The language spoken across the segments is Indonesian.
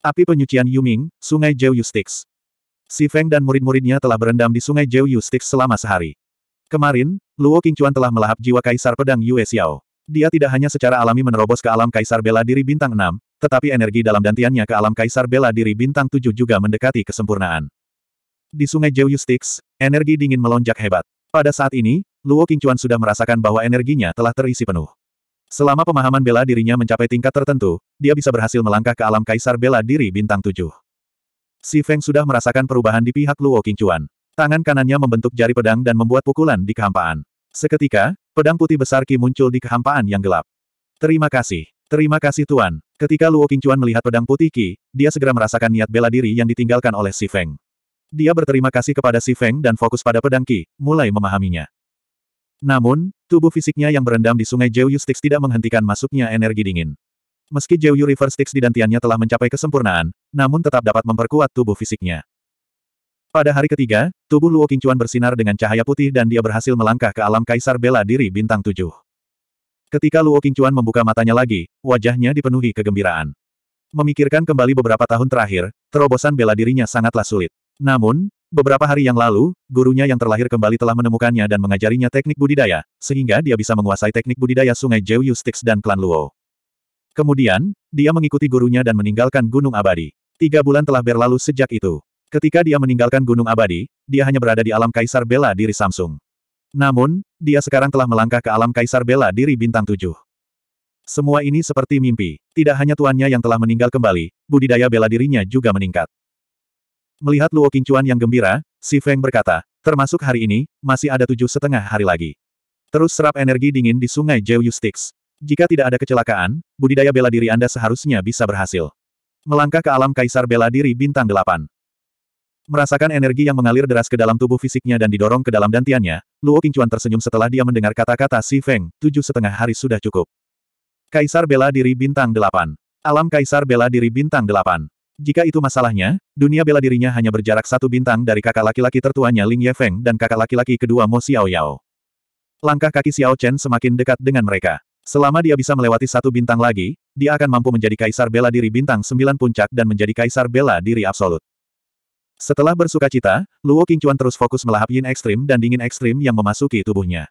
Api penyucian Yuming, Sungai Jiu Yustix. Si Feng dan murid-muridnya telah berendam di Sungai Jiu Yustix selama sehari. Kemarin, Luo Qingchuan telah melahap jiwa Kaisar Pedang Yue Xiao. Dia tidak hanya secara alami menerobos ke alam Kaisar Bela Diri Bintang 6, tetapi energi dalam dantiannya ke alam Kaisar Bela Diri Bintang 7 juga mendekati kesempurnaan. Di Sungai Jiu Yustix, energi dingin melonjak hebat. Pada saat ini, Luo Qingchuan sudah merasakan bahwa energinya telah terisi penuh. Selama pemahaman bela dirinya mencapai tingkat tertentu, dia bisa berhasil melangkah ke alam kaisar bela diri bintang tujuh. Si Feng sudah merasakan perubahan di pihak Luo Qingchuan. Tangan kanannya membentuk jari pedang dan membuat pukulan di kehampaan. Seketika, pedang putih besar Ki muncul di kehampaan yang gelap. Terima kasih. Terima kasih Tuan. Ketika Luo Qingchuan melihat pedang putih Ki, dia segera merasakan niat bela diri yang ditinggalkan oleh Si Feng. Dia berterima kasih kepada Si Feng dan fokus pada pedang Ki, mulai memahaminya. Namun, Tubuh fisiknya yang berendam di sungai Jeyu Sticks tidak menghentikan masuknya energi dingin. Meski Jeyu River Sticks di dantiannya telah mencapai kesempurnaan, namun tetap dapat memperkuat tubuh fisiknya. Pada hari ketiga, tubuh Luo Qingchuan bersinar dengan cahaya putih dan dia berhasil melangkah ke alam kaisar bela diri bintang tujuh. Ketika Luo Qingchuan membuka matanya lagi, wajahnya dipenuhi kegembiraan. Memikirkan kembali beberapa tahun terakhir, terobosan bela dirinya sangatlah sulit. Namun, Beberapa hari yang lalu, gurunya yang terlahir kembali telah menemukannya dan mengajarinya teknik budidaya, sehingga dia bisa menguasai teknik budidaya sungai Jeoyu Sticks dan klan Luo. Kemudian, dia mengikuti gurunya dan meninggalkan Gunung Abadi. Tiga bulan telah berlalu sejak itu. Ketika dia meninggalkan Gunung Abadi, dia hanya berada di alam Kaisar Bela Diri Samsung. Namun, dia sekarang telah melangkah ke alam Kaisar Bela Diri Bintang Tujuh. Semua ini seperti mimpi. Tidak hanya tuannya yang telah meninggal kembali, budidaya bela dirinya juga meningkat. Melihat Luo Qingchuan yang gembira, Si Feng berkata, termasuk hari ini, masih ada tujuh setengah hari lagi. Terus serap energi dingin di sungai Jeoyu Sticks. Jika tidak ada kecelakaan, budidaya bela diri Anda seharusnya bisa berhasil. Melangkah ke alam kaisar bela diri bintang delapan. Merasakan energi yang mengalir deras ke dalam tubuh fisiknya dan didorong ke dalam dantiannya, Luo Qingchuan tersenyum setelah dia mendengar kata-kata Si Feng, tujuh setengah hari sudah cukup. Kaisar Bela Diri Bintang delapan. Alam Kaisar Bela Diri Bintang delapan. Jika itu masalahnya, dunia bela dirinya hanya berjarak satu bintang dari kakak laki-laki tertuanya Ling Yefeng dan kakak laki-laki kedua Mo Xiao Yao. Langkah kaki Xiao Chen semakin dekat dengan mereka. Selama dia bisa melewati satu bintang lagi, dia akan mampu menjadi kaisar bela diri bintang sembilan puncak dan menjadi kaisar bela diri absolut. Setelah bersuka cita, Luo Qingchuan terus fokus melahap yin ekstrim dan dingin ekstrim yang memasuki tubuhnya.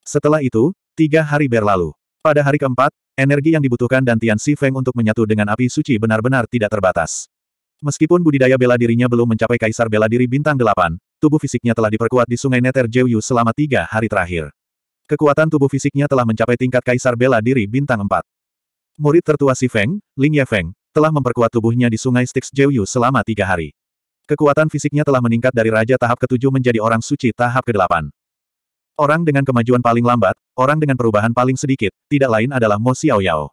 Setelah itu, tiga hari berlalu. Pada hari keempat, Energi yang dibutuhkan dan Tian Si Feng untuk menyatu dengan api suci benar-benar tidak terbatas. Meskipun budidaya bela dirinya belum mencapai kaisar bela diri bintang delapan, tubuh fisiknya telah diperkuat di sungai Neter Jeyu selama tiga hari terakhir. Kekuatan tubuh fisiknya telah mencapai tingkat kaisar bela diri bintang empat. Murid tertua Si Feng, Ling Ye Feng, telah memperkuat tubuhnya di sungai Styx Jeyu selama tiga hari. Kekuatan fisiknya telah meningkat dari raja tahap ketujuh menjadi orang suci tahap Kedelapan. Orang dengan kemajuan paling lambat, orang dengan perubahan paling sedikit, tidak lain adalah Mo Yao.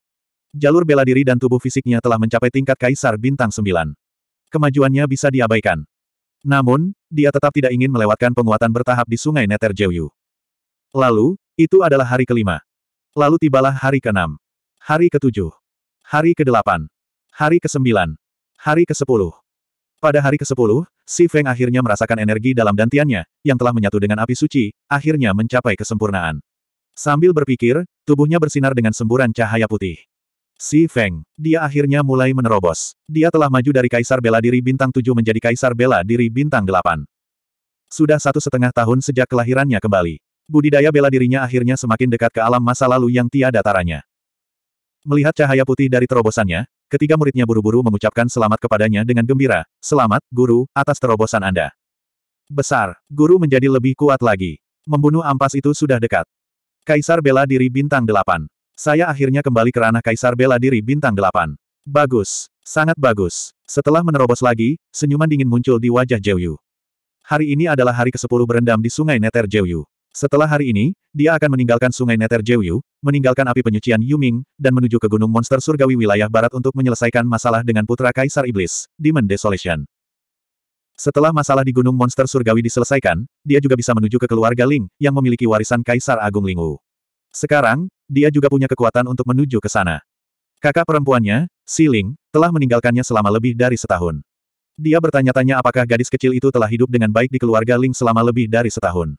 Jalur bela diri dan tubuh fisiknya telah mencapai tingkat kaisar bintang Sembilan. Kemajuannya bisa diabaikan. Namun, dia tetap tidak ingin melewatkan penguatan bertahap di sungai Neter Jeyu. Lalu, itu adalah hari kelima. Lalu tibalah hari keenam. Hari ketujuh. Hari kedelapan. Hari kesembilan. Hari kesepuluh. Pada hari ke-10, Si Feng akhirnya merasakan energi dalam dantiannya, yang telah menyatu dengan api suci, akhirnya mencapai kesempurnaan. Sambil berpikir, tubuhnya bersinar dengan semburan cahaya putih. Si Feng, dia akhirnya mulai menerobos. Dia telah maju dari Kaisar Bela Diri Bintang 7 menjadi Kaisar Bela Diri Bintang 8. Sudah satu setengah tahun sejak kelahirannya kembali. Budidaya bela dirinya akhirnya semakin dekat ke alam masa lalu yang tiada taranya. Melihat cahaya putih dari terobosannya, Ketiga muridnya buru-buru mengucapkan selamat kepadanya dengan gembira, selamat, guru, atas terobosan Anda. Besar, guru menjadi lebih kuat lagi. Membunuh ampas itu sudah dekat. Kaisar Bela Diri Bintang delapan. Saya akhirnya kembali ke ranah Kaisar Bela Diri Bintang delapan. Bagus, sangat bagus. Setelah menerobos lagi, senyuman dingin muncul di wajah Jeyu. Hari ini adalah hari ke-10 berendam di sungai Neter Jeyu. Setelah hari ini, dia akan meninggalkan sungai Neter Jeoyu, meninggalkan api penyucian Yuming, dan menuju ke gunung monster surgawi wilayah barat untuk menyelesaikan masalah dengan putra Kaisar Iblis, Demon Desolation. Setelah masalah di gunung monster surgawi diselesaikan, dia juga bisa menuju ke keluarga Ling, yang memiliki warisan Kaisar Agung Lingwu. Sekarang, dia juga punya kekuatan untuk menuju ke sana. Kakak perempuannya, Si Ling, telah meninggalkannya selama lebih dari setahun. Dia bertanya-tanya apakah gadis kecil itu telah hidup dengan baik di keluarga Ling selama lebih dari setahun.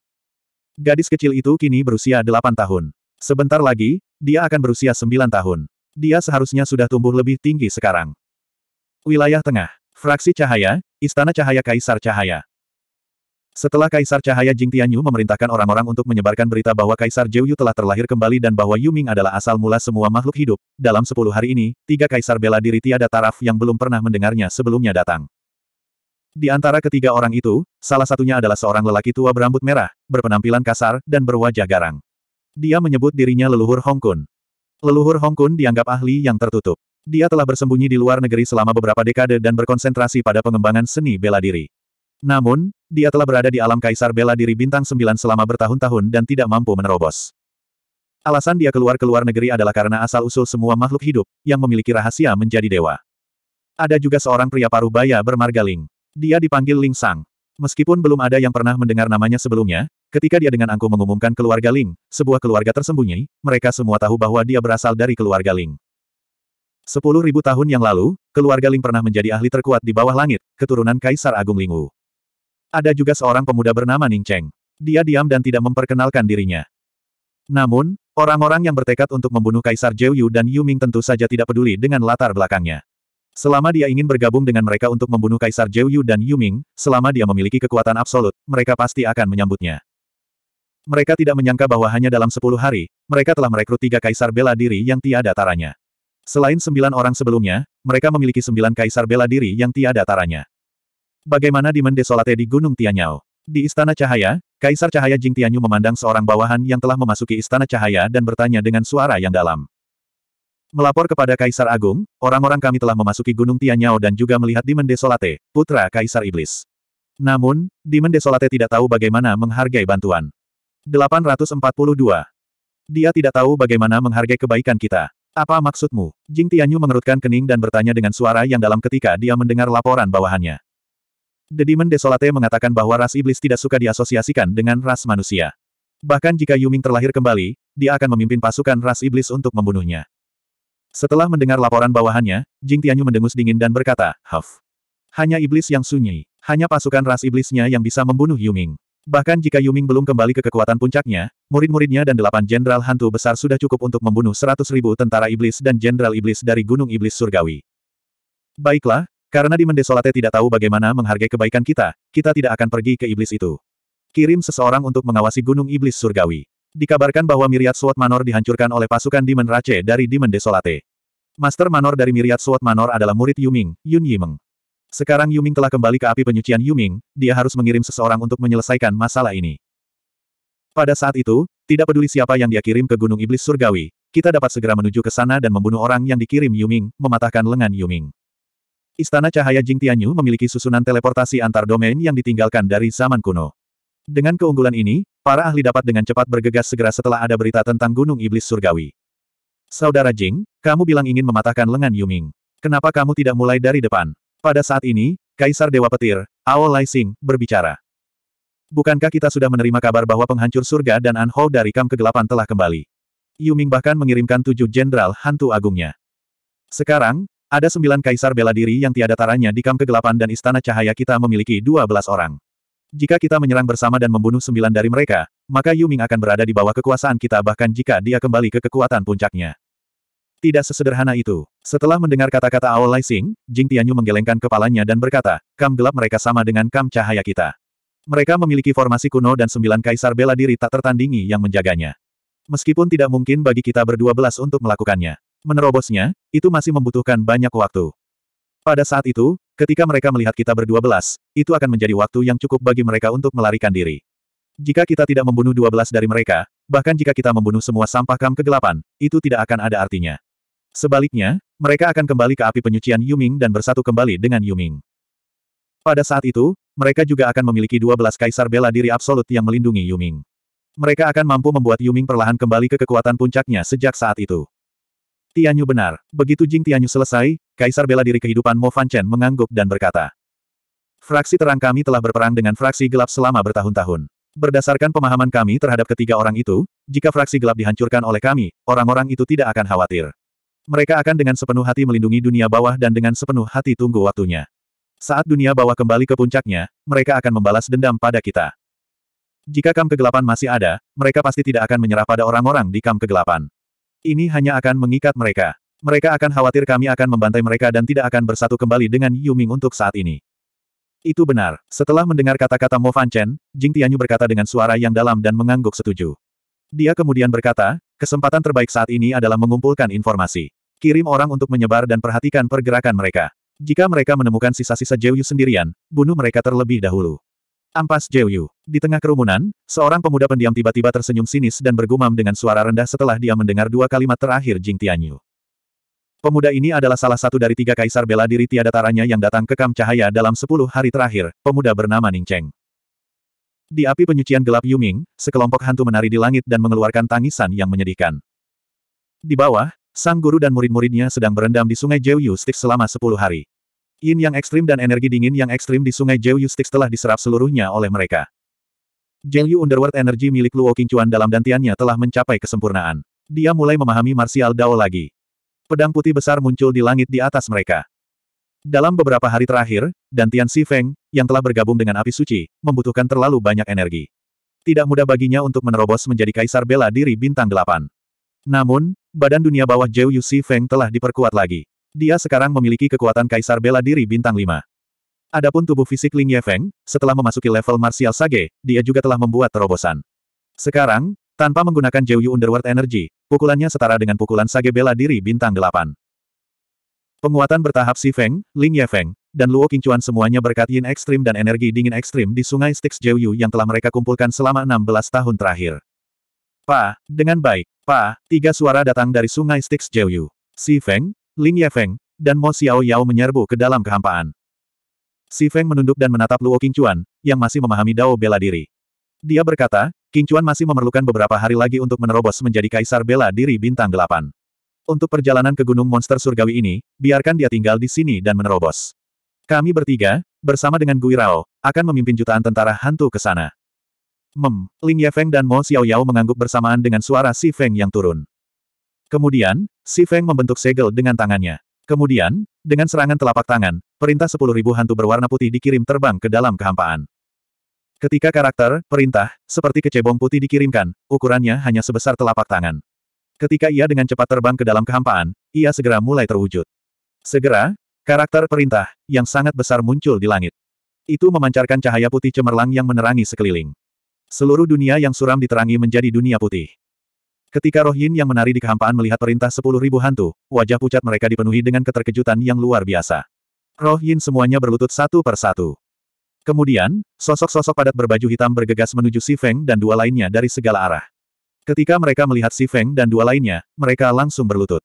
Gadis kecil itu kini berusia 8 tahun. Sebentar lagi, dia akan berusia 9 tahun. Dia seharusnya sudah tumbuh lebih tinggi sekarang. Wilayah Tengah. Fraksi Cahaya, Istana Cahaya Kaisar Cahaya. Setelah Kaisar Cahaya Jing Tianyu memerintahkan orang-orang untuk menyebarkan berita bahwa Kaisar Zhou Yu telah terlahir kembali dan bahwa Yu Ming adalah asal mula semua makhluk hidup, dalam sepuluh hari ini, tiga Kaisar bela diri tiada taraf yang belum pernah mendengarnya sebelumnya datang. Di antara ketiga orang itu, salah satunya adalah seorang lelaki tua berambut merah, berpenampilan kasar, dan berwajah garang. Dia menyebut dirinya leluhur Hongkun. Leluhur Hongkun dianggap ahli yang tertutup. Dia telah bersembunyi di luar negeri selama beberapa dekade dan berkonsentrasi pada pengembangan seni bela diri. Namun, dia telah berada di alam kaisar bela diri bintang sembilan selama bertahun-tahun dan tidak mampu menerobos. Alasan dia keluar ke luar negeri adalah karena asal-usul semua makhluk hidup, yang memiliki rahasia menjadi dewa. Ada juga seorang pria paruh baya bermargaling. Dia dipanggil Ling Sang. Meskipun belum ada yang pernah mendengar namanya sebelumnya, ketika dia dengan angkuh mengumumkan keluarga Ling, sebuah keluarga tersembunyi, mereka semua tahu bahwa dia berasal dari keluarga Ling. Sepuluh ribu tahun yang lalu, keluarga Ling pernah menjadi ahli terkuat di bawah langit, keturunan Kaisar Agung Wu. Ada juga seorang pemuda bernama Ning Cheng. Dia diam dan tidak memperkenalkan dirinya. Namun, orang-orang yang bertekad untuk membunuh Kaisar Zhou Yu dan Yu Ming tentu saja tidak peduli dengan latar belakangnya. Selama dia ingin bergabung dengan mereka untuk membunuh Kaisar Zhou Yu dan Yu Ming, selama dia memiliki kekuatan absolut, mereka pasti akan menyambutnya. Mereka tidak menyangka bahwa hanya dalam sepuluh hari, mereka telah merekrut tiga kaisar bela diri yang tiada taranya. Selain sembilan orang sebelumnya, mereka memiliki sembilan kaisar bela diri yang tiada taranya. Bagaimana di Mendesolate di Gunung Tianyao? Di Istana Cahaya, Kaisar Cahaya Jing Tianyu memandang seorang bawahan yang telah memasuki Istana Cahaya dan bertanya dengan suara yang dalam. Melapor kepada Kaisar Agung, orang-orang kami telah memasuki Gunung Tianyao dan juga melihat Dimen Desolate, putra Kaisar Iblis. Namun, Dimen Desolate tidak tahu bagaimana menghargai bantuan. 842. Dia tidak tahu bagaimana menghargai kebaikan kita. Apa maksudmu? Jing Tianyu mengerutkan kening dan bertanya dengan suara yang dalam ketika dia mendengar laporan bawahannya. The Demon Desolate mengatakan bahwa ras iblis tidak suka diasosiasikan dengan ras manusia. Bahkan jika Yuming terlahir kembali, dia akan memimpin pasukan ras iblis untuk membunuhnya. Setelah mendengar laporan bawahannya, Jing Tianyu mendengus dingin dan berkata, Huff. Hanya iblis yang sunyi, hanya pasukan ras iblisnya yang bisa membunuh Yuming. Bahkan jika Yuming belum kembali ke kekuatan puncaknya, murid-muridnya dan delapan jenderal hantu besar sudah cukup untuk membunuh seratus ribu tentara iblis dan jenderal iblis dari Gunung Iblis Surgawi. Baiklah, karena di Mendesolate tidak tahu bagaimana menghargai kebaikan kita, kita tidak akan pergi ke iblis itu. Kirim seseorang untuk mengawasi Gunung Iblis Surgawi. Dikabarkan bahwa Myriad Sword Manor dihancurkan oleh pasukan Demon Rache dari Demon Desolate. Master Manor dari Myriad Sword Manor adalah murid Yuming, Yun Yimeng. Sekarang Yuming telah kembali ke api penyucian Yuming, dia harus mengirim seseorang untuk menyelesaikan masalah ini. Pada saat itu, tidak peduli siapa yang dia kirim ke Gunung Iblis Surgawi, kita dapat segera menuju ke sana dan membunuh orang yang dikirim Yuming, mematahkan lengan Yuming. Istana Cahaya Jing Tianyu memiliki susunan teleportasi antar domain yang ditinggalkan dari zaman kuno. Dengan keunggulan ini, Para ahli dapat dengan cepat bergegas segera setelah ada berita tentang Gunung Iblis Surgawi. Saudara Jing, kamu bilang ingin mematahkan lengan Yuming. Kenapa kamu tidak mulai dari depan? Pada saat ini, Kaisar Dewa Petir, Ao Lai Sing berbicara. Bukankah kita sudah menerima kabar bahwa penghancur surga dan Anho dari Kam Kegelapan telah kembali? Yuming bahkan mengirimkan tujuh jenderal hantu agungnya. Sekarang, ada sembilan kaisar bela diri yang tiada taranya di Kam Kegelapan dan Istana Cahaya kita memiliki dua belas orang. Jika kita menyerang bersama dan membunuh sembilan dari mereka, maka Yu Ming akan berada di bawah kekuasaan kita bahkan jika dia kembali ke kekuatan puncaknya. Tidak sesederhana itu. Setelah mendengar kata-kata Ao Lai Sing, Jing Tianyu menggelengkan kepalanya dan berkata, kam gelap mereka sama dengan kam cahaya kita. Mereka memiliki formasi kuno dan sembilan kaisar bela diri tak tertandingi yang menjaganya. Meskipun tidak mungkin bagi kita berdua belas untuk melakukannya. Menerobosnya, itu masih membutuhkan banyak waktu. Pada saat itu, Ketika mereka melihat kita berdua belas, itu akan menjadi waktu yang cukup bagi mereka untuk melarikan diri. Jika kita tidak membunuh dua belas dari mereka, bahkan jika kita membunuh semua sampah kam kegelapan, itu tidak akan ada artinya. Sebaliknya, mereka akan kembali ke api penyucian Yuming dan bersatu kembali dengan Yuming. Pada saat itu, mereka juga akan memiliki dua belas kaisar bela diri absolut yang melindungi Yuming. Mereka akan mampu membuat Yuming perlahan kembali ke kekuatan puncaknya sejak saat itu. Tianyu benar. Begitu Jing Tianyu selesai, Kaisar bela diri kehidupan Mo Fan Chen mengangguk dan berkata. Fraksi terang kami telah berperang dengan fraksi gelap selama bertahun-tahun. Berdasarkan pemahaman kami terhadap ketiga orang itu, jika fraksi gelap dihancurkan oleh kami, orang-orang itu tidak akan khawatir. Mereka akan dengan sepenuh hati melindungi dunia bawah dan dengan sepenuh hati tunggu waktunya. Saat dunia bawah kembali ke puncaknya, mereka akan membalas dendam pada kita. Jika kam kegelapan masih ada, mereka pasti tidak akan menyerah pada orang-orang di kam kegelapan. Ini hanya akan mengikat mereka. Mereka akan khawatir kami akan membantai mereka dan tidak akan bersatu kembali dengan Yu Ming untuk saat ini. Itu benar. Setelah mendengar kata-kata Mo Fan Chen, Jing Tianyu berkata dengan suara yang dalam dan mengangguk setuju. Dia kemudian berkata, kesempatan terbaik saat ini adalah mengumpulkan informasi. Kirim orang untuk menyebar dan perhatikan pergerakan mereka. Jika mereka menemukan sisa-sisa Jeyu sendirian, bunuh mereka terlebih dahulu. Ampas Jeyu. Di tengah kerumunan, seorang pemuda pendiam tiba-tiba tersenyum sinis dan bergumam dengan suara rendah setelah dia mendengar dua kalimat terakhir Jing Tianyu. Pemuda ini adalah salah satu dari tiga kaisar bela diri tiada taranya yang datang ke Kam Cahaya dalam sepuluh hari terakhir, pemuda bernama Ning Cheng. Di api penyucian gelap Yuming, sekelompok hantu menari di langit dan mengeluarkan tangisan yang menyedihkan. Di bawah, sang guru dan murid-muridnya sedang berendam di sungai Jeoyu Sticks selama sepuluh hari. Yin yang ekstrim dan energi dingin yang ekstrim di sungai Jeoyu Sticks telah diserap seluruhnya oleh mereka. Yu Underworld Energy milik Luo Qingchuan dalam dantiannya telah mencapai kesempurnaan. Dia mulai memahami Martial Dao lagi pedang putih besar muncul di langit di atas mereka. Dalam beberapa hari terakhir, dan Tian Si Feng, yang telah bergabung dengan api suci, membutuhkan terlalu banyak energi. Tidak mudah baginya untuk menerobos menjadi kaisar bela diri bintang delapan. Namun, badan dunia bawah Zhou Si Feng telah diperkuat lagi. Dia sekarang memiliki kekuatan kaisar bela diri bintang lima. Adapun tubuh fisik Ling Ye Feng, setelah memasuki level martial sage, dia juga telah membuat terobosan. Sekarang, tanpa menggunakan Jiuyu Underworld Energy, pukulannya setara dengan pukulan Sage Bela Diri Bintang 8. Penguatan bertahap Si Feng, Ling Ye Feng, dan Luo Qingchuan semuanya berkat yin ekstrim dan energi dingin ekstrim di sungai Styx Jiuyu yang telah mereka kumpulkan selama 16 tahun terakhir. Pa, dengan baik, pa, tiga suara datang dari sungai Styx Jiuyu. Si Feng, Ling Ye Feng, dan Mo Xiao Yao menyerbu ke dalam kehampaan. Si Feng menunduk dan menatap Luo Qingchuan, yang masih memahami Dao bela diri. Dia berkata, King Chuan masih memerlukan beberapa hari lagi untuk menerobos menjadi kaisar bela diri bintang delapan. Untuk perjalanan ke Gunung Monster Surgawi ini, biarkan dia tinggal di sini dan menerobos. Kami bertiga, bersama dengan Gui Rao, akan memimpin jutaan tentara hantu ke sana. Mem, Ling Yefeng dan Mo Xiaoyao mengangguk bersamaan dengan suara Si Feng yang turun. Kemudian, Si Feng membentuk segel dengan tangannya. Kemudian, dengan serangan telapak tangan, perintah sepuluh ribu hantu berwarna putih dikirim terbang ke dalam kehampaan. Ketika karakter, perintah, seperti kecebong putih dikirimkan, ukurannya hanya sebesar telapak tangan. Ketika ia dengan cepat terbang ke dalam kehampaan, ia segera mulai terwujud. Segera, karakter perintah, yang sangat besar muncul di langit. Itu memancarkan cahaya putih cemerlang yang menerangi sekeliling. Seluruh dunia yang suram diterangi menjadi dunia putih. Ketika roh yin yang menari di kehampaan melihat perintah sepuluh ribu hantu, wajah pucat mereka dipenuhi dengan keterkejutan yang luar biasa. Roh yin semuanya berlutut satu per satu. Kemudian, sosok-sosok padat berbaju hitam bergegas menuju Si Feng dan dua lainnya dari segala arah. Ketika mereka melihat Si Feng dan dua lainnya, mereka langsung berlutut.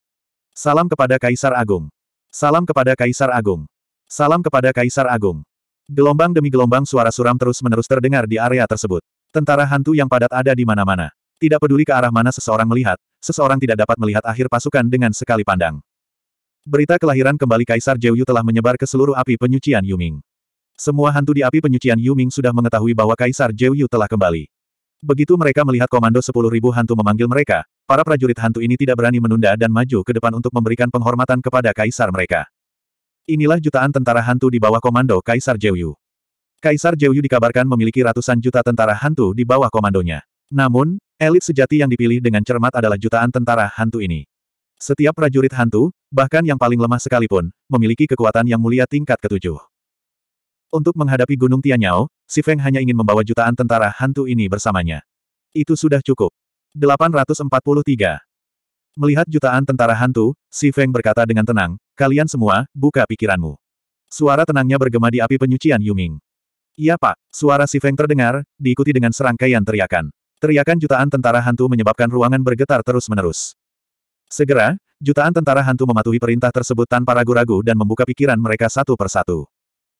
Salam kepada Kaisar Agung. Salam kepada Kaisar Agung. Salam kepada Kaisar Agung. Gelombang demi gelombang suara suram terus-menerus terdengar di area tersebut. Tentara hantu yang padat ada di mana-mana. Tidak peduli ke arah mana seseorang melihat, seseorang tidak dapat melihat akhir pasukan dengan sekali pandang. Berita kelahiran kembali Kaisar Jeyu telah menyebar ke seluruh api penyucian Yuming. Semua hantu di api penyucian Yu Ming sudah mengetahui bahwa Kaisar Zhou Yu telah kembali. Begitu mereka melihat komando sepuluh ribu hantu memanggil mereka, para prajurit hantu ini tidak berani menunda dan maju ke depan untuk memberikan penghormatan kepada kaisar mereka. Inilah jutaan tentara hantu di bawah komando Kaisar Zhou Yu. Kaisar Zhou Yu dikabarkan memiliki ratusan juta tentara hantu di bawah komandonya. Namun, elit sejati yang dipilih dengan cermat adalah jutaan tentara hantu ini. Setiap prajurit hantu, bahkan yang paling lemah sekalipun, memiliki kekuatan yang mulia tingkat ketujuh. Untuk menghadapi Gunung Tianyao, Si Feng hanya ingin membawa jutaan tentara hantu ini bersamanya. Itu sudah cukup. 843. Melihat jutaan tentara hantu, Si Feng berkata dengan tenang, kalian semua, buka pikiranmu. Suara tenangnya bergema di api penyucian Yuming. Iya pak, suara Si Feng terdengar, diikuti dengan serangkaian teriakan. Teriakan jutaan tentara hantu menyebabkan ruangan bergetar terus-menerus. Segera, jutaan tentara hantu mematuhi perintah tersebut tanpa ragu-ragu dan membuka pikiran mereka satu persatu.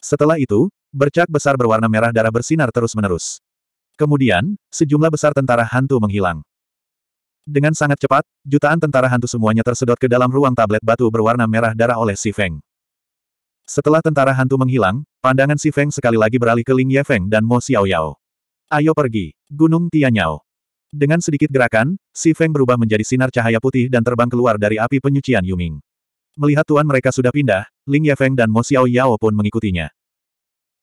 Setelah itu, bercak besar berwarna merah darah bersinar terus-menerus. Kemudian, sejumlah besar tentara hantu menghilang. Dengan sangat cepat, jutaan tentara hantu semuanya tersedot ke dalam ruang tablet batu berwarna merah darah oleh Si Feng. Setelah tentara hantu menghilang, pandangan Si Feng sekali lagi beralih ke Ling Ye Feng dan Mo Xiaoyao. Ayo pergi, Gunung Tianyao. Dengan sedikit gerakan, Si Feng berubah menjadi sinar cahaya putih dan terbang keluar dari api penyucian Yuming. Melihat tuan mereka sudah pindah, Ling Yefeng dan Mo Xiao Yao pun mengikutinya.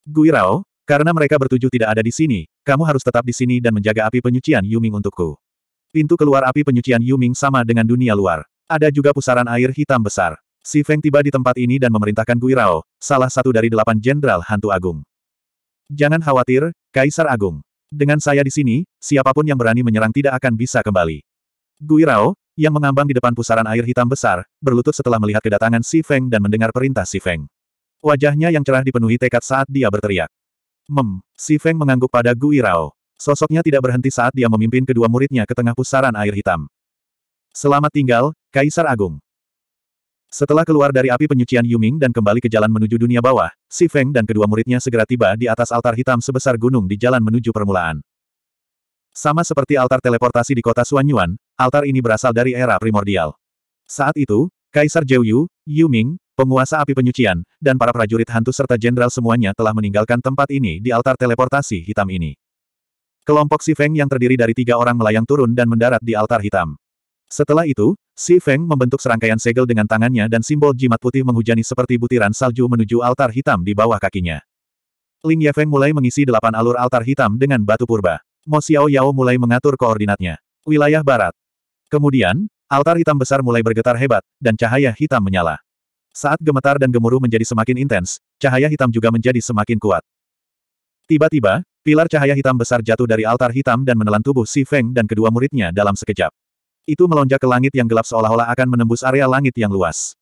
Gui Rao, karena mereka bertujuh tidak ada di sini, kamu harus tetap di sini dan menjaga api penyucian Yuming untukku. Pintu keluar api penyucian Yuming sama dengan dunia luar. Ada juga pusaran air hitam besar. Si Feng tiba di tempat ini dan memerintahkan Gui Rao, salah satu dari delapan jenderal hantu agung. Jangan khawatir, Kaisar Agung. Dengan saya di sini, siapapun yang berani menyerang tidak akan bisa kembali. Gui Rao, yang mengambang di depan pusaran air hitam besar, berlutut setelah melihat kedatangan Si Feng dan mendengar perintah Si Feng. Wajahnya yang cerah dipenuhi tekad saat dia berteriak. Mem, Si Feng mengangguk pada Gui Rao. Sosoknya tidak berhenti saat dia memimpin kedua muridnya ke tengah pusaran air hitam. Selamat tinggal, Kaisar Agung. Setelah keluar dari api penyucian Yuming dan kembali ke jalan menuju dunia bawah, Si Feng dan kedua muridnya segera tiba di atas altar hitam sebesar gunung di jalan menuju permulaan. Sama seperti altar teleportasi di kota Suanyuan, altar ini berasal dari era primordial. Saat itu, Kaisar Zhou Yu, Ming, penguasa api penyucian, dan para prajurit hantu serta jenderal semuanya telah meninggalkan tempat ini di altar teleportasi hitam ini. Kelompok Si Feng yang terdiri dari tiga orang melayang turun dan mendarat di altar hitam. Setelah itu, Si Feng membentuk serangkaian segel dengan tangannya dan simbol jimat putih menghujani seperti butiran salju menuju altar hitam di bawah kakinya. Ling Yefeng mulai mengisi delapan alur altar hitam dengan batu purba. Mo Xiao Yao mulai mengatur koordinatnya. Wilayah barat. Kemudian, altar hitam besar mulai bergetar hebat, dan cahaya hitam menyala. Saat gemetar dan gemuruh menjadi semakin intens, cahaya hitam juga menjadi semakin kuat. Tiba-tiba, pilar cahaya hitam besar jatuh dari altar hitam dan menelan tubuh Si Feng dan kedua muridnya dalam sekejap. Itu melonjak ke langit yang gelap seolah-olah akan menembus area langit yang luas.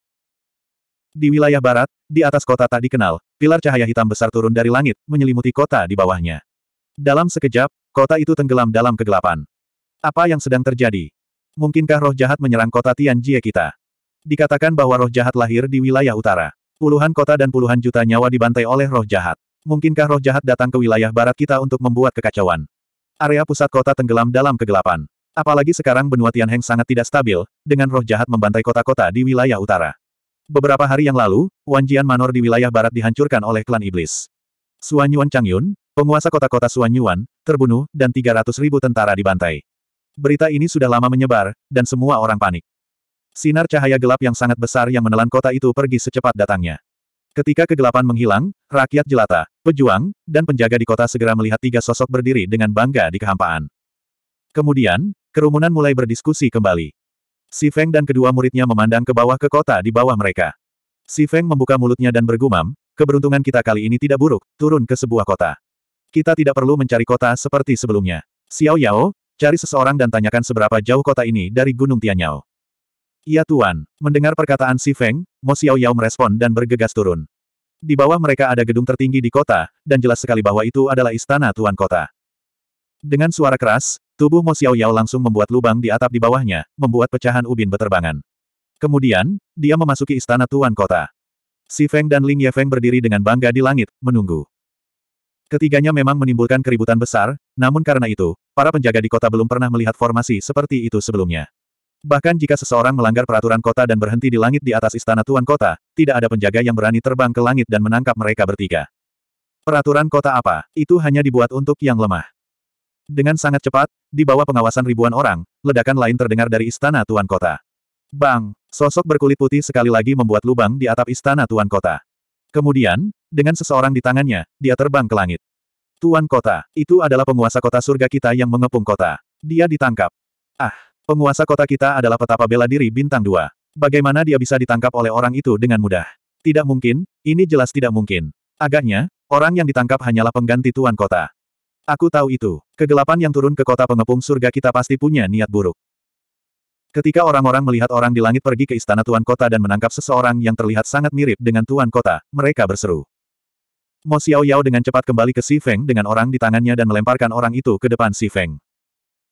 Di wilayah barat, di atas kota tak dikenal, pilar cahaya hitam besar turun dari langit, menyelimuti kota di bawahnya. Dalam sekejap, Kota itu tenggelam dalam kegelapan. Apa yang sedang terjadi? Mungkinkah roh jahat menyerang kota Tianjie kita? Dikatakan bahwa roh jahat lahir di wilayah utara. Puluhan kota dan puluhan juta nyawa dibantai oleh roh jahat. Mungkinkah roh jahat datang ke wilayah barat kita untuk membuat kekacauan? Area pusat kota tenggelam dalam kegelapan. Apalagi sekarang benua Tianheng sangat tidak stabil, dengan roh jahat membantai kota-kota di wilayah utara. Beberapa hari yang lalu, Wanjian Manor di wilayah barat dihancurkan oleh klan iblis. Suanyuan Changyun, penguasa kota-kota Suan Yuan, terbunuh, dan 300 ribu tentara dibantai. Berita ini sudah lama menyebar, dan semua orang panik. Sinar cahaya gelap yang sangat besar yang menelan kota itu pergi secepat datangnya. Ketika kegelapan menghilang, rakyat jelata, pejuang, dan penjaga di kota segera melihat tiga sosok berdiri dengan bangga di kehampaan. Kemudian, kerumunan mulai berdiskusi kembali. Si Feng dan kedua muridnya memandang ke bawah ke kota di bawah mereka. Si Feng membuka mulutnya dan bergumam, keberuntungan kita kali ini tidak buruk, turun ke sebuah kota. Kita tidak perlu mencari kota seperti sebelumnya. Xiao Yao, cari seseorang dan tanyakan seberapa jauh kota ini dari Gunung Tianyao. Ya Tuan, mendengar perkataan Si Feng, Mo Xiao Yao merespon dan bergegas turun. Di bawah mereka ada gedung tertinggi di kota, dan jelas sekali bahwa itu adalah istana Tuan Kota. Dengan suara keras, tubuh Mo Xiao Yao langsung membuat lubang di atap di bawahnya, membuat pecahan ubin beterbangan. Kemudian, dia memasuki istana Tuan Kota. Si Feng dan Ling Yefeng berdiri dengan bangga di langit, menunggu. Ketiganya memang menimbulkan keributan besar, namun karena itu, para penjaga di kota belum pernah melihat formasi seperti itu sebelumnya. Bahkan jika seseorang melanggar peraturan kota dan berhenti di langit di atas istana tuan kota, tidak ada penjaga yang berani terbang ke langit dan menangkap mereka bertiga. Peraturan kota apa? Itu hanya dibuat untuk yang lemah. Dengan sangat cepat, di bawah pengawasan ribuan orang, ledakan lain terdengar dari istana tuan kota. Bang! Sosok berkulit putih sekali lagi membuat lubang di atap istana tuan kota. Kemudian, dengan seseorang di tangannya, dia terbang ke langit. Tuan kota, itu adalah penguasa kota surga kita yang mengepung kota. Dia ditangkap. Ah, penguasa kota kita adalah petapa bela diri bintang dua. Bagaimana dia bisa ditangkap oleh orang itu dengan mudah? Tidak mungkin, ini jelas tidak mungkin. Agaknya, orang yang ditangkap hanyalah pengganti tuan kota. Aku tahu itu. Kegelapan yang turun ke kota pengepung surga kita pasti punya niat buruk. Ketika orang-orang melihat orang di langit pergi ke istana Tuan Kota dan menangkap seseorang yang terlihat sangat mirip dengan Tuan Kota, mereka berseru. Mo Xiao Yao dengan cepat kembali ke Si Feng dengan orang di tangannya dan melemparkan orang itu ke depan Si Feng.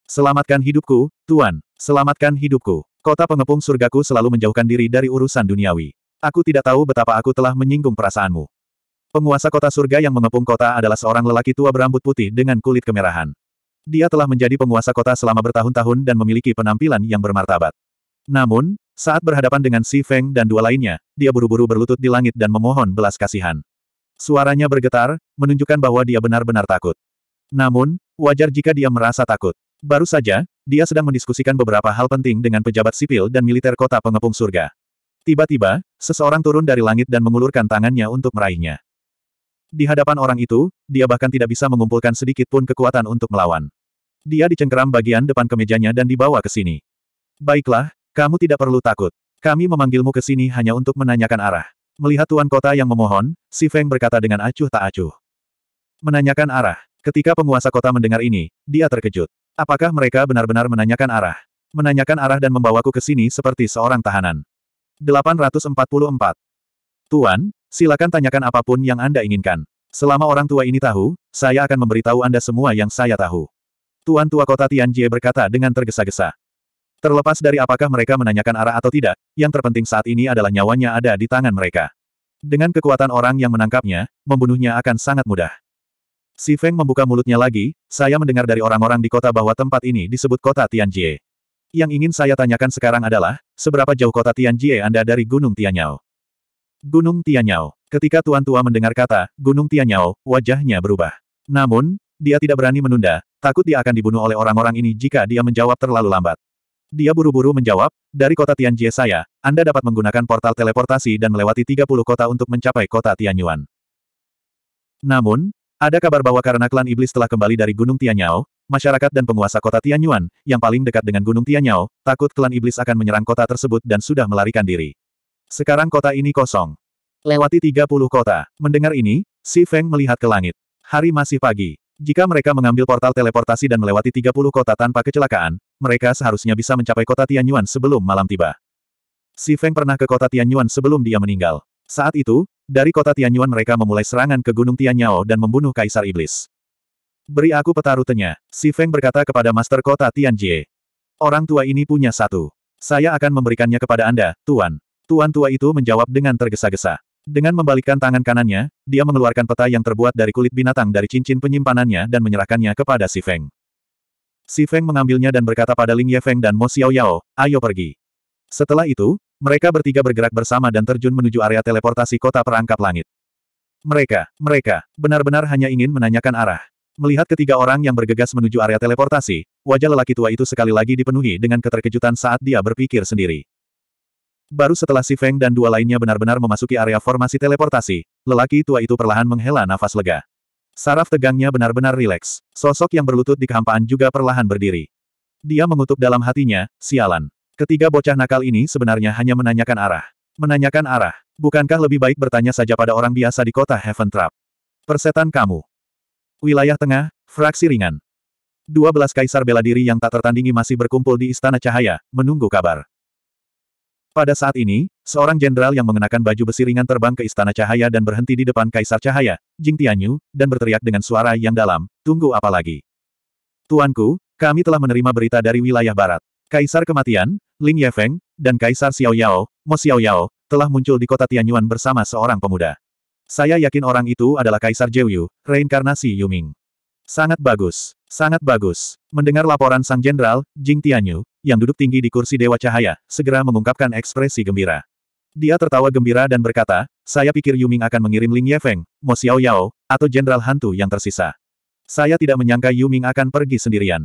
Selamatkan hidupku, Tuan. Selamatkan hidupku. Kota pengepung surgaku selalu menjauhkan diri dari urusan duniawi. Aku tidak tahu betapa aku telah menyinggung perasaanmu. Penguasa kota surga yang mengepung kota adalah seorang lelaki tua berambut putih dengan kulit kemerahan. Dia telah menjadi penguasa kota selama bertahun-tahun dan memiliki penampilan yang bermartabat. Namun, saat berhadapan dengan Si Feng dan dua lainnya, dia buru-buru berlutut di langit dan memohon belas kasihan. Suaranya bergetar, menunjukkan bahwa dia benar-benar takut. Namun, wajar jika dia merasa takut. Baru saja, dia sedang mendiskusikan beberapa hal penting dengan pejabat sipil dan militer kota pengepung surga. Tiba-tiba, seseorang turun dari langit dan mengulurkan tangannya untuk meraihnya. Di hadapan orang itu, dia bahkan tidak bisa mengumpulkan sedikit pun kekuatan untuk melawan. Dia dicengkeram bagian depan kemejanya dan dibawa ke sini. Baiklah, kamu tidak perlu takut. Kami memanggilmu ke sini hanya untuk menanyakan arah. Melihat tuan kota yang memohon, si Feng berkata dengan acuh tak acuh. Menanyakan arah. Ketika penguasa kota mendengar ini, dia terkejut. Apakah mereka benar-benar menanyakan arah? Menanyakan arah dan membawaku ke sini seperti seorang tahanan. 844. Tuan, Silakan tanyakan apapun yang Anda inginkan. Selama orang tua ini tahu, saya akan memberitahu Anda semua yang saya tahu. Tuan Tua Kota Tianjie berkata dengan tergesa-gesa. Terlepas dari apakah mereka menanyakan arah atau tidak, yang terpenting saat ini adalah nyawanya ada di tangan mereka. Dengan kekuatan orang yang menangkapnya, membunuhnya akan sangat mudah. Si Feng membuka mulutnya lagi, saya mendengar dari orang-orang di kota bahwa tempat ini disebut kota Tianjie. Yang ingin saya tanyakan sekarang adalah, seberapa jauh kota Tianjie Anda dari Gunung Tianyao? Gunung Tianyao. Ketika Tuan Tua mendengar kata, Gunung Tianyao, wajahnya berubah. Namun, dia tidak berani menunda, takut dia akan dibunuh oleh orang-orang ini jika dia menjawab terlalu lambat. Dia buru-buru menjawab, dari kota Tianjie saya, Anda dapat menggunakan portal teleportasi dan melewati 30 kota untuk mencapai kota Tianyuan. Namun, ada kabar bahwa karena klan iblis telah kembali dari Gunung Tianyao, masyarakat dan penguasa kota Tianyuan, yang paling dekat dengan Gunung Tianyao, takut klan iblis akan menyerang kota tersebut dan sudah melarikan diri. Sekarang kota ini kosong. Lewati 30 kota. Mendengar ini, Si Feng melihat ke langit. Hari masih pagi. Jika mereka mengambil portal teleportasi dan melewati 30 kota tanpa kecelakaan, mereka seharusnya bisa mencapai kota Tianyuan sebelum malam tiba. Si Feng pernah ke kota Tianyuan sebelum dia meninggal. Saat itu, dari kota Tianyuan mereka memulai serangan ke Gunung Tianyao dan membunuh Kaisar Iblis. Beri aku peta rutenya, Si Feng berkata kepada Master Kota Tianjie. Orang tua ini punya satu. Saya akan memberikannya kepada Anda, Tuan. Tuan tua itu menjawab dengan tergesa-gesa. Dengan membalikkan tangan kanannya, dia mengeluarkan peta yang terbuat dari kulit binatang dari cincin penyimpanannya dan menyerahkannya kepada Si Feng. Si Feng mengambilnya dan berkata pada Ling Yefeng dan Mo Xiaoyao, ayo pergi. Setelah itu, mereka bertiga bergerak bersama dan terjun menuju area teleportasi kota perangkap langit. Mereka, mereka, benar-benar hanya ingin menanyakan arah. Melihat ketiga orang yang bergegas menuju area teleportasi, wajah lelaki tua itu sekali lagi dipenuhi dengan keterkejutan saat dia berpikir sendiri. Baru setelah Si Feng dan dua lainnya benar-benar memasuki area formasi teleportasi, lelaki tua itu perlahan menghela nafas lega. Saraf tegangnya benar-benar rileks. Sosok yang berlutut di kehampaan juga perlahan berdiri. Dia mengutuk dalam hatinya, sialan. Ketiga bocah nakal ini sebenarnya hanya menanyakan arah. Menanyakan arah. Bukankah lebih baik bertanya saja pada orang biasa di kota Heaven Trap? Persetan kamu. Wilayah tengah, fraksi ringan. Dua belas kaisar bela diri yang tak tertandingi masih berkumpul di Istana Cahaya, menunggu kabar. Pada saat ini, seorang jenderal yang mengenakan baju besi ringan terbang ke Istana Cahaya dan berhenti di depan Kaisar Cahaya, Jing Tianyu, dan berteriak dengan suara yang dalam, tunggu apa lagi? Tuanku, kami telah menerima berita dari wilayah barat. Kaisar Kematian, Ling Yefeng, dan Kaisar Xiao Yao, Mo Xiao Yao, telah muncul di kota Tianyuan bersama seorang pemuda. Saya yakin orang itu adalah Kaisar Jewu, reinkarnasi Yuming. Sangat bagus. Sangat bagus. Mendengar laporan sang jenderal, Jing Tianyu, yang duduk tinggi di kursi Dewa Cahaya, segera mengungkapkan ekspresi gembira. Dia tertawa gembira dan berkata, saya pikir Yuming akan mengirim Ling Yefeng, Mo Xiao Yao, atau jenderal hantu yang tersisa. Saya tidak menyangka Yuming akan pergi sendirian.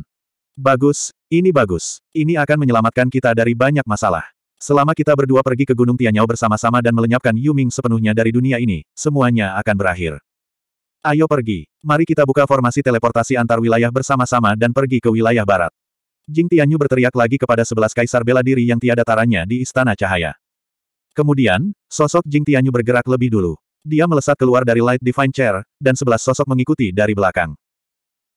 Bagus, ini bagus. Ini akan menyelamatkan kita dari banyak masalah. Selama kita berdua pergi ke Gunung Tianyao bersama-sama dan melenyapkan Yuming sepenuhnya dari dunia ini, semuanya akan berakhir. Ayo pergi. Mari kita buka formasi teleportasi antar wilayah bersama-sama dan pergi ke wilayah barat. Jing Tianyu berteriak lagi kepada sebelas kaisar bela diri yang tiada taranya di Istana Cahaya. Kemudian, sosok Jing Tianyu bergerak lebih dulu. Dia melesat keluar dari Light Divine Chair, dan sebelas sosok mengikuti dari belakang.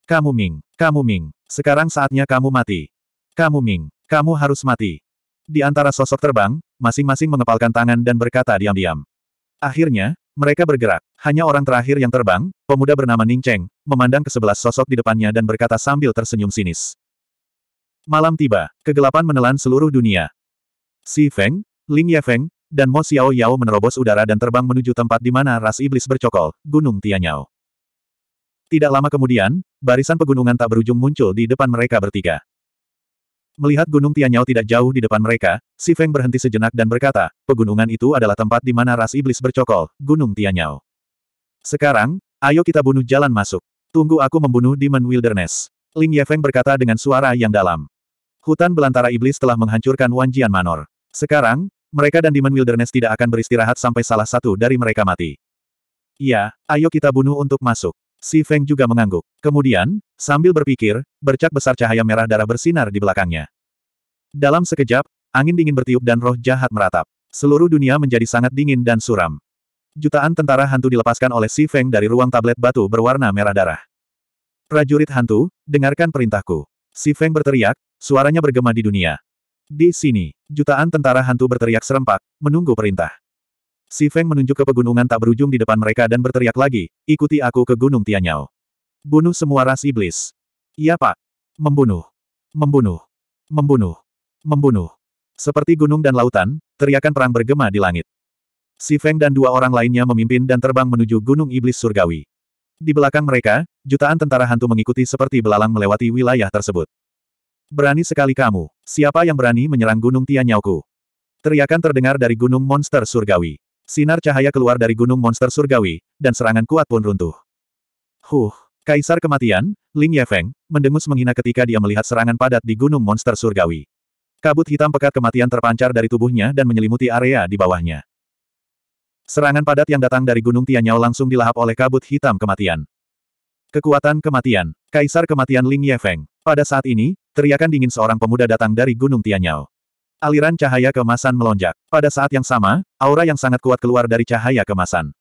Kamu Ming, kamu Ming, sekarang saatnya kamu mati. Kamu Ming, kamu harus mati. Di antara sosok terbang, masing-masing mengepalkan tangan dan berkata diam-diam. Akhirnya, mereka bergerak. Hanya orang terakhir yang terbang, pemuda bernama Ning Cheng, memandang ke sebelah sosok di depannya dan berkata sambil tersenyum sinis. Malam tiba, kegelapan menelan seluruh dunia. Si Feng, Ling Ye Feng, dan Mo Xiao Yao menerobos udara dan terbang menuju tempat di mana ras iblis bercokol, Gunung Tianyao. Tidak lama kemudian, barisan pegunungan tak berujung muncul di depan mereka bertiga. Melihat Gunung Tianyao tidak jauh di depan mereka, Si Feng berhenti sejenak dan berkata, pegunungan itu adalah tempat di mana ras iblis bercokol, Gunung Tianyao. Sekarang, ayo kita bunuh jalan masuk. Tunggu aku membunuh Demon Wilderness. Ling Yefeng berkata dengan suara yang dalam. Hutan belantara iblis telah menghancurkan Wan Jian Manor. Sekarang, mereka dan Demon Wilderness tidak akan beristirahat sampai salah satu dari mereka mati. Iya, ayo kita bunuh untuk masuk. Si Feng juga mengangguk. Kemudian, sambil berpikir, bercak besar cahaya merah darah bersinar di belakangnya. Dalam sekejap, angin dingin bertiup dan roh jahat meratap. Seluruh dunia menjadi sangat dingin dan suram. Jutaan tentara hantu dilepaskan oleh Si Feng dari ruang tablet batu berwarna merah darah. Prajurit hantu, dengarkan perintahku. Si Feng berteriak, suaranya bergema di dunia. Di sini, jutaan tentara hantu berteriak serempak, menunggu perintah. Si Feng menunjuk ke pegunungan tak berujung di depan mereka dan berteriak lagi, ikuti aku ke Gunung Tianyao. Bunuh semua ras iblis. Iya pak. Membunuh. Membunuh. Membunuh. Membunuh. Seperti gunung dan lautan, teriakan perang bergema di langit. Si Feng dan dua orang lainnya memimpin dan terbang menuju Gunung Iblis Surgawi. Di belakang mereka, jutaan tentara hantu mengikuti seperti belalang melewati wilayah tersebut. Berani sekali kamu, siapa yang berani menyerang Gunung Tianyauku? Teriakan terdengar dari Gunung Monster Surgawi. Sinar cahaya keluar dari gunung monster surgawi, dan serangan kuat pun runtuh. Huh, Kaisar Kematian, Ling Yefeng, mendengus menghina ketika dia melihat serangan padat di gunung monster surgawi. Kabut hitam pekat kematian terpancar dari tubuhnya dan menyelimuti area di bawahnya. Serangan padat yang datang dari Gunung Tianyao langsung dilahap oleh kabut hitam kematian. Kekuatan kematian, Kaisar Kematian Ling Yefeng. Pada saat ini, teriakan dingin seorang pemuda datang dari Gunung Tianyao. Aliran cahaya kemasan melonjak. Pada saat yang sama, aura yang sangat kuat keluar dari cahaya kemasan.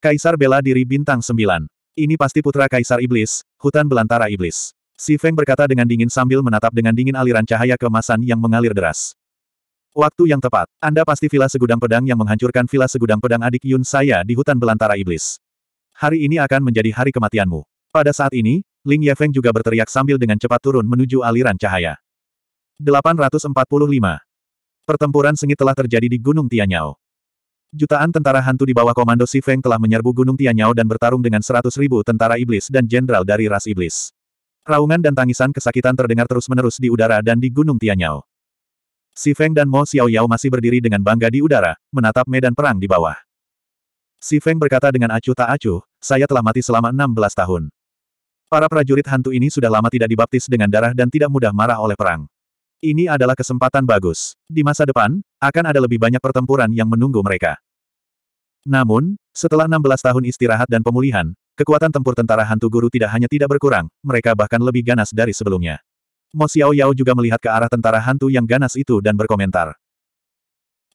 Kaisar bela diri bintang sembilan. Ini pasti putra Kaisar Iblis, hutan belantara Iblis. Si Feng berkata dengan dingin sambil menatap dengan dingin aliran cahaya kemasan yang mengalir deras. Waktu yang tepat. Anda pasti Vila Segudang Pedang yang menghancurkan Vila Segudang Pedang adik Yun saya di hutan belantara iblis. Hari ini akan menjadi hari kematianmu. Pada saat ini, Ling Yefeng juga berteriak sambil dengan cepat turun menuju aliran cahaya. 845. Pertempuran sengit telah terjadi di Gunung Tianyao. Jutaan tentara hantu di bawah komando Si Feng telah menyerbu Gunung Tianyao dan bertarung dengan seratus ribu tentara iblis dan jenderal dari ras iblis. Raungan dan tangisan kesakitan terdengar terus-menerus di udara dan di Gunung Tianyao. Si Feng dan Mo Xiao Yao masih berdiri dengan bangga di udara, menatap medan perang di bawah. Si Feng berkata dengan acuh tak acuh, saya telah mati selama 16 tahun. Para prajurit hantu ini sudah lama tidak dibaptis dengan darah dan tidak mudah marah oleh perang. Ini adalah kesempatan bagus. Di masa depan, akan ada lebih banyak pertempuran yang menunggu mereka. Namun, setelah 16 tahun istirahat dan pemulihan, kekuatan tempur tentara hantu guru tidak hanya tidak berkurang, mereka bahkan lebih ganas dari sebelumnya. Mo Xiao Yao juga melihat ke arah tentara hantu yang ganas itu dan berkomentar.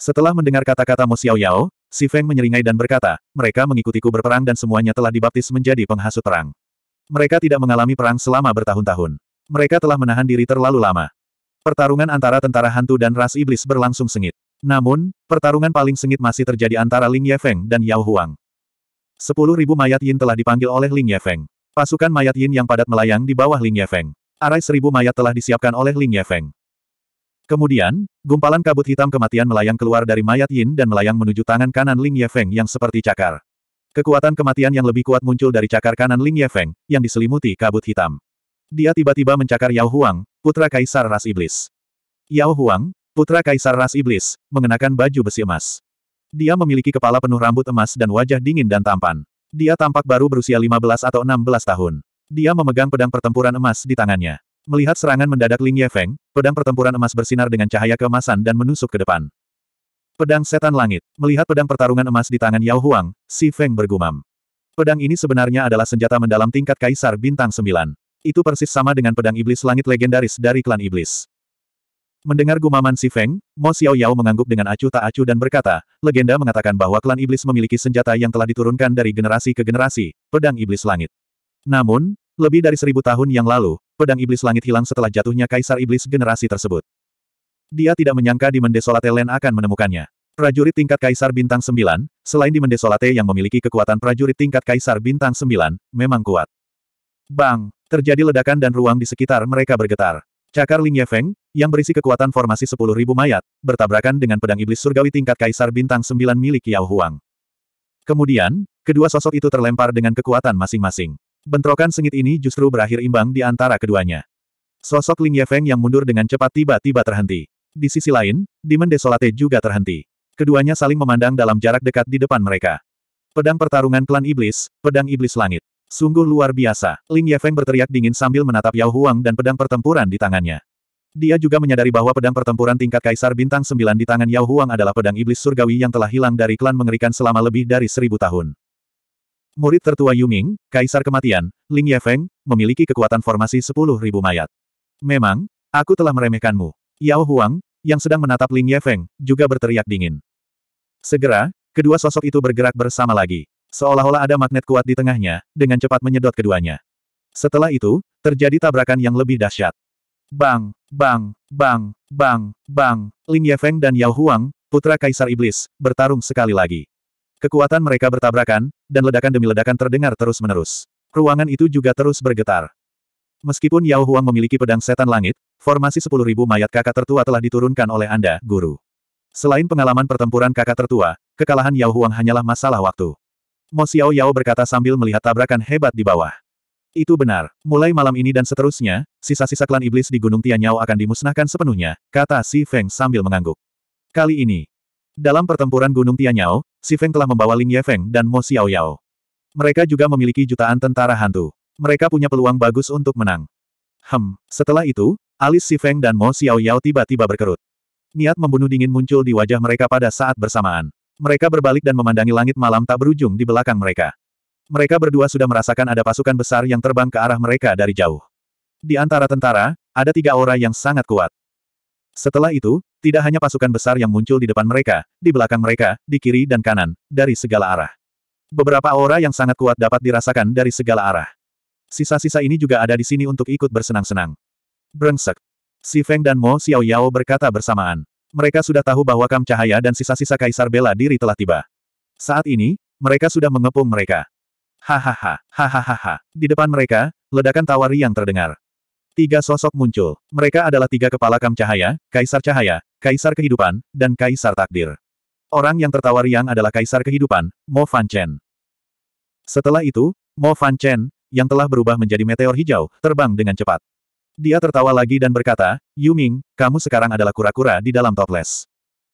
Setelah mendengar kata-kata Mo Xiao Yao, Si Feng menyeringai dan berkata, mereka mengikutiku berperang dan semuanya telah dibaptis menjadi penghasut perang. Mereka tidak mengalami perang selama bertahun-tahun. Mereka telah menahan diri terlalu lama. Pertarungan antara tentara hantu dan ras iblis berlangsung sengit. Namun, pertarungan paling sengit masih terjadi antara Ling Yefeng dan Yao Huang. Sepuluh ribu mayat Yin telah dipanggil oleh Ling Yefeng. Pasukan mayat Yin yang padat melayang di bawah Ling Yefeng. Arai seribu mayat telah disiapkan oleh Ling Yefeng. Kemudian, gumpalan kabut hitam kematian melayang keluar dari mayat Yin dan melayang menuju tangan kanan Ling Yefeng yang seperti cakar. Kekuatan kematian yang lebih kuat muncul dari cakar kanan Ling Yefeng, yang diselimuti kabut hitam. Dia tiba-tiba mencakar Yao Huang, putra kaisar ras iblis. Yao Huang, putra kaisar ras iblis, mengenakan baju besi emas. Dia memiliki kepala penuh rambut emas dan wajah dingin dan tampan. Dia tampak baru berusia 15 atau 16 tahun. Dia memegang pedang pertempuran emas di tangannya. Melihat serangan mendadak Ling Yefeng, pedang pertempuran emas bersinar dengan cahaya keemasan dan menusuk ke depan. Pedang Setan Langit. Melihat pedang pertarungan emas di tangan Yao Huang, Si Feng bergumam. Pedang ini sebenarnya adalah senjata mendalam tingkat Kaisar Bintang 9. Itu persis sama dengan pedang iblis langit legendaris dari klan iblis. Mendengar gumaman si Feng, Mo Xiao Yao mengangguk dengan acuh tak acuh dan berkata, legenda mengatakan bahwa klan iblis memiliki senjata yang telah diturunkan dari generasi ke generasi, pedang iblis langit. Namun, lebih dari seribu tahun yang lalu, pedang iblis langit hilang setelah jatuhnya kaisar iblis generasi tersebut. Dia tidak menyangka di Mendesolate Land akan menemukannya. Prajurit tingkat kaisar bintang 9, selain di Mendesolate yang memiliki kekuatan prajurit tingkat kaisar bintang 9, memang kuat. Bang! Terjadi ledakan dan ruang di sekitar mereka bergetar. Cakar Ling Yefeng, yang berisi kekuatan formasi 10.000 mayat, bertabrakan dengan pedang iblis surgawi tingkat kaisar bintang 9 milik Yao Huang. Kemudian, kedua sosok itu terlempar dengan kekuatan masing-masing. Bentrokan sengit ini justru berakhir imbang di antara keduanya. Sosok Ling Yefeng yang mundur dengan cepat tiba-tiba terhenti. Di sisi lain, Demon Desolate juga terhenti. Keduanya saling memandang dalam jarak dekat di depan mereka. Pedang pertarungan klan iblis, pedang iblis langit. Sungguh luar biasa. Ling Yefeng berteriak dingin sambil menatap Yao Huang dan pedang pertempuran di tangannya. Dia juga menyadari bahwa pedang pertempuran tingkat Kaisar Bintang 9 di tangan Yao Huang adalah pedang iblis surgawi yang telah hilang dari klan mengerikan selama lebih dari seribu tahun. Murid tertua Yuming, Kaisar Kematian, Ling Yefeng, memiliki kekuatan formasi sepuluh ribu mayat. Memang, aku telah meremehkanmu. Yao Huang, yang sedang menatap Ling Yefeng, juga berteriak dingin. Segera, kedua sosok itu bergerak bersama lagi. Seolah-olah ada magnet kuat di tengahnya, dengan cepat menyedot keduanya. Setelah itu, terjadi tabrakan yang lebih dahsyat. Bang, bang, bang, bang, bang, Ling Yefeng dan Yao Huang, putra Kaisar Iblis, bertarung sekali lagi. Kekuatan mereka bertabrakan, dan ledakan demi ledakan terdengar terus-menerus. Ruangan itu juga terus bergetar. Meskipun Yao Huang memiliki pedang setan langit, formasi 10.000 mayat kakak tertua telah diturunkan oleh Anda, guru. Selain pengalaman pertempuran kakak tertua, kekalahan Yao Huang hanyalah masalah waktu. Mo Xiao Yao berkata sambil melihat tabrakan hebat di bawah. Itu benar, mulai malam ini dan seterusnya, sisa-sisa klan iblis di Gunung Tianyao akan dimusnahkan sepenuhnya, kata Si Feng sambil mengangguk. Kali ini, dalam pertempuran Gunung Tianyao, Si Feng telah membawa Ling Yefeng dan Mo Xiao Yao. Mereka juga memiliki jutaan tentara hantu. Mereka punya peluang bagus untuk menang. Hem, setelah itu, alis Si Feng dan Mo Xiao Yao tiba-tiba berkerut. Niat membunuh dingin muncul di wajah mereka pada saat bersamaan. Mereka berbalik dan memandangi langit malam tak berujung di belakang mereka. Mereka berdua sudah merasakan ada pasukan besar yang terbang ke arah mereka dari jauh. Di antara tentara, ada tiga aura yang sangat kuat. Setelah itu, tidak hanya pasukan besar yang muncul di depan mereka, di belakang mereka, di kiri dan kanan, dari segala arah. Beberapa aura yang sangat kuat dapat dirasakan dari segala arah. Sisa-sisa ini juga ada di sini untuk ikut bersenang-senang. Brengsek. Si Feng dan Mo Xiao Yao berkata bersamaan. Mereka sudah tahu bahwa Kam Cahaya dan sisa-sisa Kaisar Bela Diri telah tiba. Saat ini, mereka sudah mengepung mereka. Hahaha, hahaha. Di depan mereka, ledakan tawari yang terdengar. Tiga sosok muncul. Mereka adalah tiga kepala Kam Cahaya, Kaisar Cahaya, Kaisar Kehidupan, dan Kaisar Takdir. Orang yang tertawa riang adalah Kaisar Kehidupan, Mo Fan Chen. Setelah itu, Mo Fan Chen, yang telah berubah menjadi meteor hijau, terbang dengan cepat. Dia tertawa lagi dan berkata, Yu Ming, kamu sekarang adalah kura-kura di dalam toples.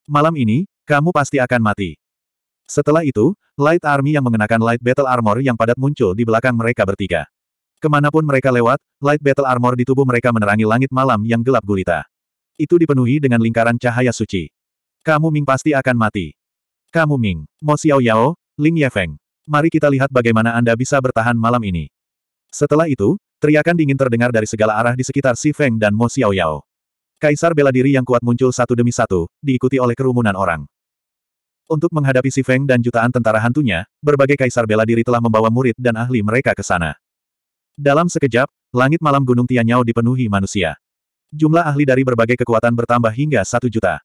Malam ini, kamu pasti akan mati. Setelah itu, Light Army yang mengenakan Light Battle Armor yang padat muncul di belakang mereka bertiga. Kemanapun mereka lewat, Light Battle Armor di tubuh mereka menerangi langit malam yang gelap gulita. Itu dipenuhi dengan lingkaran cahaya suci. Kamu Ming pasti akan mati. Kamu Ming, Mo Xiao Yao, Ling Yefeng. Mari kita lihat bagaimana Anda bisa bertahan malam ini. Setelah itu, teriakan dingin terdengar dari segala arah di sekitar Si Feng dan Mo Xiaoyao. Kaisar bela diri yang kuat muncul satu demi satu, diikuti oleh kerumunan orang. Untuk menghadapi Si Feng dan jutaan tentara hantunya, berbagai kaisar bela diri telah membawa murid dan ahli mereka ke sana. Dalam sekejap, langit malam Gunung Tianyao dipenuhi manusia. Jumlah ahli dari berbagai kekuatan bertambah hingga satu juta.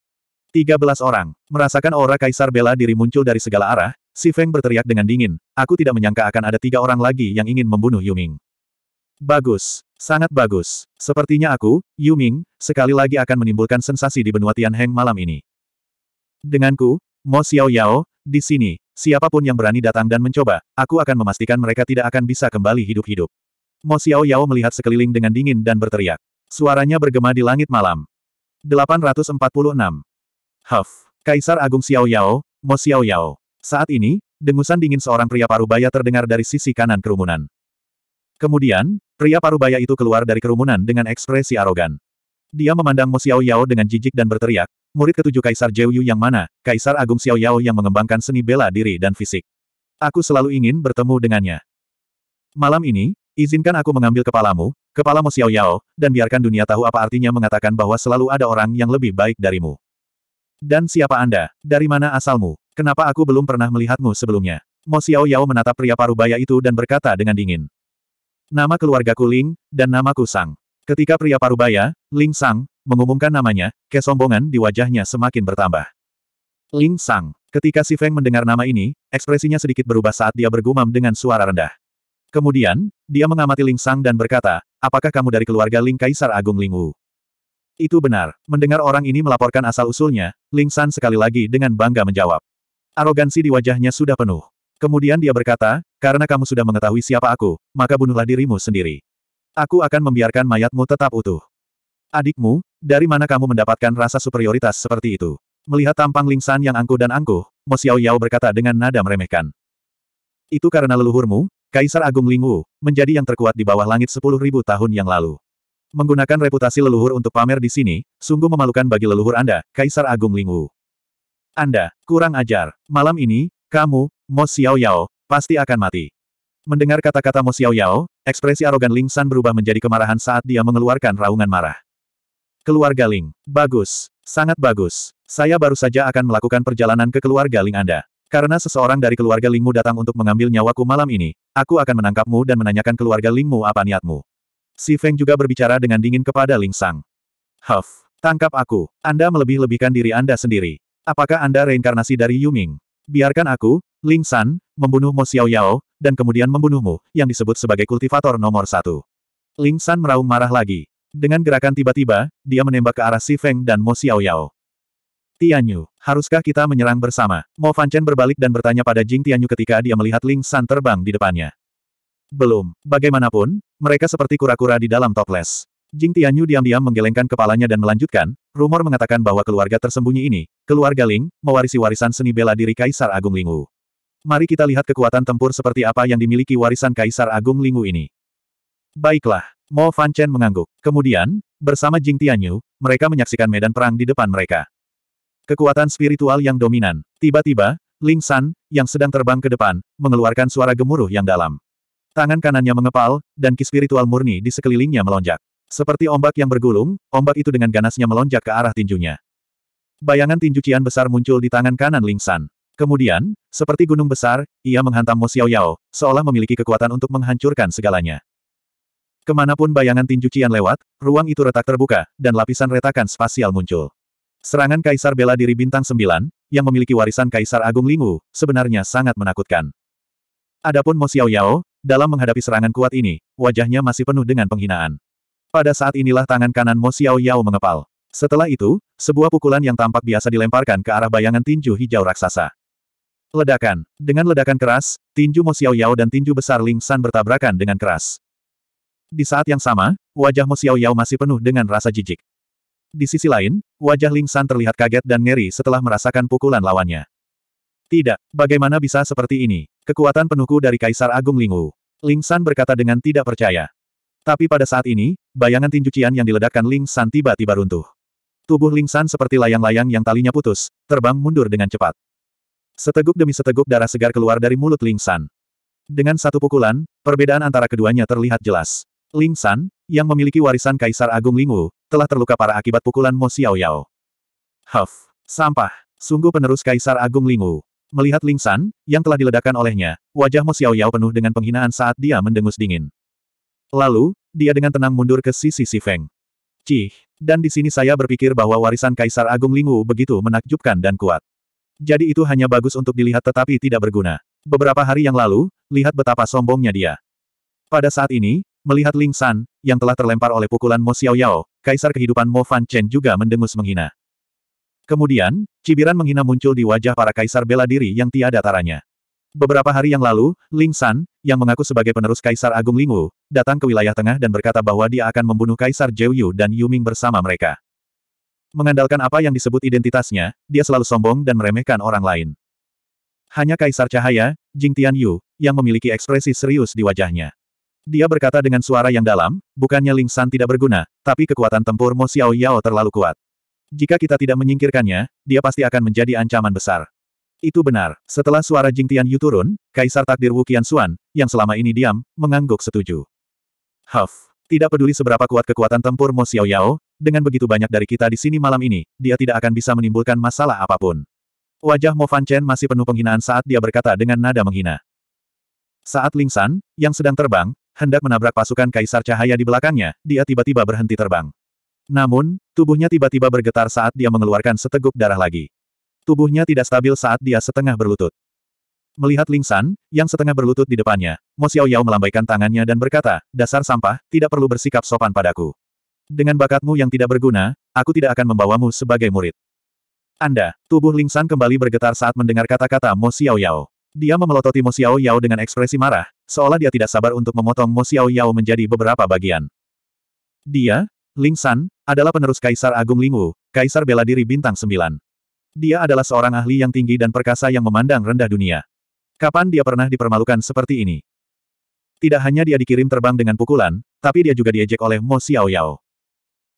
Tiga belas orang, merasakan aura kaisar bela diri muncul dari segala arah, Si Feng berteriak dengan dingin, aku tidak menyangka akan ada tiga orang lagi yang ingin membunuh Yuming. Bagus, sangat bagus. Sepertinya aku, Yuming, sekali lagi akan menimbulkan sensasi di benua Tianheng malam ini. Denganku, Mo Xiao Yao, di sini, siapapun yang berani datang dan mencoba, aku akan memastikan mereka tidak akan bisa kembali hidup-hidup. Mo Xiao Yao melihat sekeliling dengan dingin dan berteriak. Suaranya bergema di langit malam. 846. Huff. Kaisar Agung Xiao Yao, Mo Xiao Yao. Saat ini, dengusan dingin seorang pria parubaya terdengar dari sisi kanan kerumunan. Kemudian, pria parubaya itu keluar dari kerumunan dengan ekspresi arogan. Dia memandang Mo Xiao Yao dengan jijik dan berteriak, murid ketujuh Kaisar Zhou Yu yang mana, Kaisar Agung Xiao Yao yang mengembangkan seni bela diri dan fisik. Aku selalu ingin bertemu dengannya. Malam ini, izinkan aku mengambil kepalamu, kepala Mo Xiao Yao, dan biarkan dunia tahu apa artinya mengatakan bahwa selalu ada orang yang lebih baik darimu. Dan siapa Anda? Dari mana asalmu? Kenapa aku belum pernah melihatmu sebelumnya? Mo Xiao Yao menatap pria parubaya itu dan berkata dengan dingin. Nama keluargaku Ling, dan namaku Sang. Ketika pria parubaya, Ling Sang, mengumumkan namanya, kesombongan di wajahnya semakin bertambah. Ling Sang. Ketika Si Feng mendengar nama ini, ekspresinya sedikit berubah saat dia bergumam dengan suara rendah. Kemudian, dia mengamati Ling Sang dan berkata, apakah kamu dari keluarga Ling Kaisar Agung Ling Wu? Itu benar. Mendengar orang ini melaporkan asal-usulnya, Ling San sekali lagi dengan bangga menjawab. Arogansi di wajahnya sudah penuh. Kemudian dia berkata, karena kamu sudah mengetahui siapa aku, maka bunuhlah dirimu sendiri. Aku akan membiarkan mayatmu tetap utuh. Adikmu, dari mana kamu mendapatkan rasa superioritas seperti itu? Melihat tampang Ling Lingsan yang angkuh dan angkuh, Mo Xiao Yao berkata dengan nada meremehkan. Itu karena leluhurmu, Kaisar Agung Ling Wu, menjadi yang terkuat di bawah langit sepuluh ribu tahun yang lalu. Menggunakan reputasi leluhur untuk pamer di sini, sungguh memalukan bagi leluhur Anda, Kaisar Agung Ling Wu. Anda, kurang ajar. Malam ini, kamu, Mo Xiao Yao, pasti akan mati. Mendengar kata-kata Mo Xiao Yao, ekspresi arogan Ling San berubah menjadi kemarahan saat dia mengeluarkan raungan marah. Keluarga Ling. Bagus. Sangat bagus. Saya baru saja akan melakukan perjalanan ke keluarga Ling Anda. Karena seseorang dari keluarga Lingmu datang untuk mengambil nyawaku malam ini, aku akan menangkapmu dan menanyakan keluarga Lingmu apa niatmu. Si Feng juga berbicara dengan dingin kepada Ling Sang. Huff, tangkap aku. Anda melebih-lebihkan diri Anda sendiri. Apakah Anda reinkarnasi dari Yuming? Biarkan aku, Ling San, membunuh Mo Xiao Yao, dan kemudian membunuhmu, yang disebut sebagai kultivator nomor satu. Ling San meraung marah lagi. Dengan gerakan tiba-tiba, dia menembak ke arah Si Feng dan Mo Xiao Yao. Tianyu, haruskah kita menyerang bersama? Mo Fanchen berbalik dan bertanya pada Jing Tianyu ketika dia melihat Ling San terbang di depannya. Belum, bagaimanapun, mereka seperti kura-kura di dalam toples. Jing Tianyu diam-diam menggelengkan kepalanya dan melanjutkan, rumor mengatakan bahwa keluarga tersembunyi ini, keluarga Ling, mewarisi warisan seni bela diri Kaisar Agung Lingu. Mari kita lihat kekuatan tempur seperti apa yang dimiliki warisan Kaisar Agung Lingu ini. Baiklah, Mo Fan Chen mengangguk. Kemudian, bersama Jing Tianyu, mereka menyaksikan medan perang di depan mereka. Kekuatan spiritual yang dominan. Tiba-tiba, Ling San, yang sedang terbang ke depan, mengeluarkan suara gemuruh yang dalam. Tangan kanannya mengepal, dan ki spiritual murni di sekelilingnya melonjak. Seperti ombak yang bergulung, ombak itu dengan ganasnya melonjak ke arah tinjunya. Bayangan tinju Qian besar muncul di tangan kanan Ling San. Kemudian, seperti gunung besar, ia menghantam Mo Xiao Yao, seolah memiliki kekuatan untuk menghancurkan segalanya. Kemanapun bayangan tinju Qian lewat, ruang itu retak terbuka, dan lapisan retakan spasial muncul. Serangan Kaisar Bela Diri Bintang 9, yang memiliki warisan Kaisar Agung Lingu, sebenarnya sangat menakutkan. Adapun Mo Xiao Yao, dalam menghadapi serangan kuat ini, wajahnya masih penuh dengan penghinaan. Pada saat inilah tangan kanan Mo Xiao Yao mengepal. Setelah itu, sebuah pukulan yang tampak biasa dilemparkan ke arah bayangan tinju hijau raksasa. Ledakan. Dengan ledakan keras, tinju Mo Yao dan tinju besar Ling San bertabrakan dengan keras. Di saat yang sama, wajah Mo Yao masih penuh dengan rasa jijik. Di sisi lain, wajah Ling San terlihat kaget dan ngeri setelah merasakan pukulan lawannya. Tidak, bagaimana bisa seperti ini? Kekuatan penuhku dari Kaisar Agung Ling Wu. Ling San berkata dengan tidak percaya. Tapi pada saat ini, bayangan tinju Qian yang diledakkan Ling San tiba-tiba runtuh. Tubuh Ling San seperti layang-layang yang talinya putus, terbang mundur dengan cepat. Seteguk demi seteguk darah segar keluar dari mulut Ling San. Dengan satu pukulan, perbedaan antara keduanya terlihat jelas. Ling San, yang memiliki warisan Kaisar Agung Wu, telah terluka parah akibat pukulan Mo Xiao Yao. Huff, sampah, sungguh penerus Kaisar Agung Wu. Melihat Ling San, yang telah diledakkan olehnya, wajah Mo Xiao Yao penuh dengan penghinaan saat dia mendengus dingin. Lalu, dia dengan tenang mundur ke sisi Si Feng. Cih, dan di sini saya berpikir bahwa warisan Kaisar Agung Lingwu begitu menakjubkan dan kuat. Jadi itu hanya bagus untuk dilihat tetapi tidak berguna. Beberapa hari yang lalu, lihat betapa sombongnya dia. Pada saat ini, melihat Ling San, yang telah terlempar oleh pukulan Mo Xiao Yao, Kaisar kehidupan Mo Fan Chen juga mendengus menghina. Kemudian, cibiran menghina muncul di wajah para kaisar bela diri yang tiada taranya. Beberapa hari yang lalu, Ling San, yang mengaku sebagai penerus Kaisar Agung Lingwu, datang ke wilayah tengah dan berkata bahwa dia akan membunuh Kaisar Zhou Yu dan Yu Ming bersama mereka. Mengandalkan apa yang disebut identitasnya, dia selalu sombong dan meremehkan orang lain. Hanya Kaisar Cahaya, Jing Tian Yu, yang memiliki ekspresi serius di wajahnya. Dia berkata dengan suara yang dalam, bukannya Ling San tidak berguna, tapi kekuatan tempur Mo Xiao Yao terlalu kuat. Jika kita tidak menyingkirkannya, dia pasti akan menjadi ancaman besar. Itu benar. Setelah suara Jing Tian Yu turun, Kaisar Takdir Wu Suan, yang selama ini diam, mengangguk setuju. Huff. Tidak peduli seberapa kuat kekuatan tempur Mo Xiao Yao, dengan begitu banyak dari kita di sini malam ini, dia tidak akan bisa menimbulkan masalah apapun. Wajah Mo Fan Chen masih penuh penghinaan saat dia berkata dengan nada menghina. Saat Ling San, yang sedang terbang, hendak menabrak pasukan Kaisar Cahaya di belakangnya, dia tiba-tiba berhenti terbang. Namun, tubuhnya tiba-tiba bergetar saat dia mengeluarkan seteguk darah lagi. Tubuhnya tidak stabil saat dia setengah berlutut. Melihat Ling San, yang setengah berlutut di depannya, Mo Xiao Yao melambaikan tangannya dan berkata, dasar sampah, tidak perlu bersikap sopan padaku. Dengan bakatmu yang tidak berguna, aku tidak akan membawamu sebagai murid. Anda, tubuh Ling San kembali bergetar saat mendengar kata-kata Mo Xiao Yao. Dia memelototi Mo Xiao Yao dengan ekspresi marah, seolah dia tidak sabar untuk memotong Mo Xiao Yao menjadi beberapa bagian. Dia, Ling San, adalah penerus Kaisar Agung Lingwu, Kaisar Bela Diri Bintang 9. Dia adalah seorang ahli yang tinggi dan perkasa yang memandang rendah dunia. Kapan dia pernah dipermalukan seperti ini? Tidak hanya dia dikirim terbang dengan pukulan, tapi dia juga diejek oleh Mo Xiao Yao.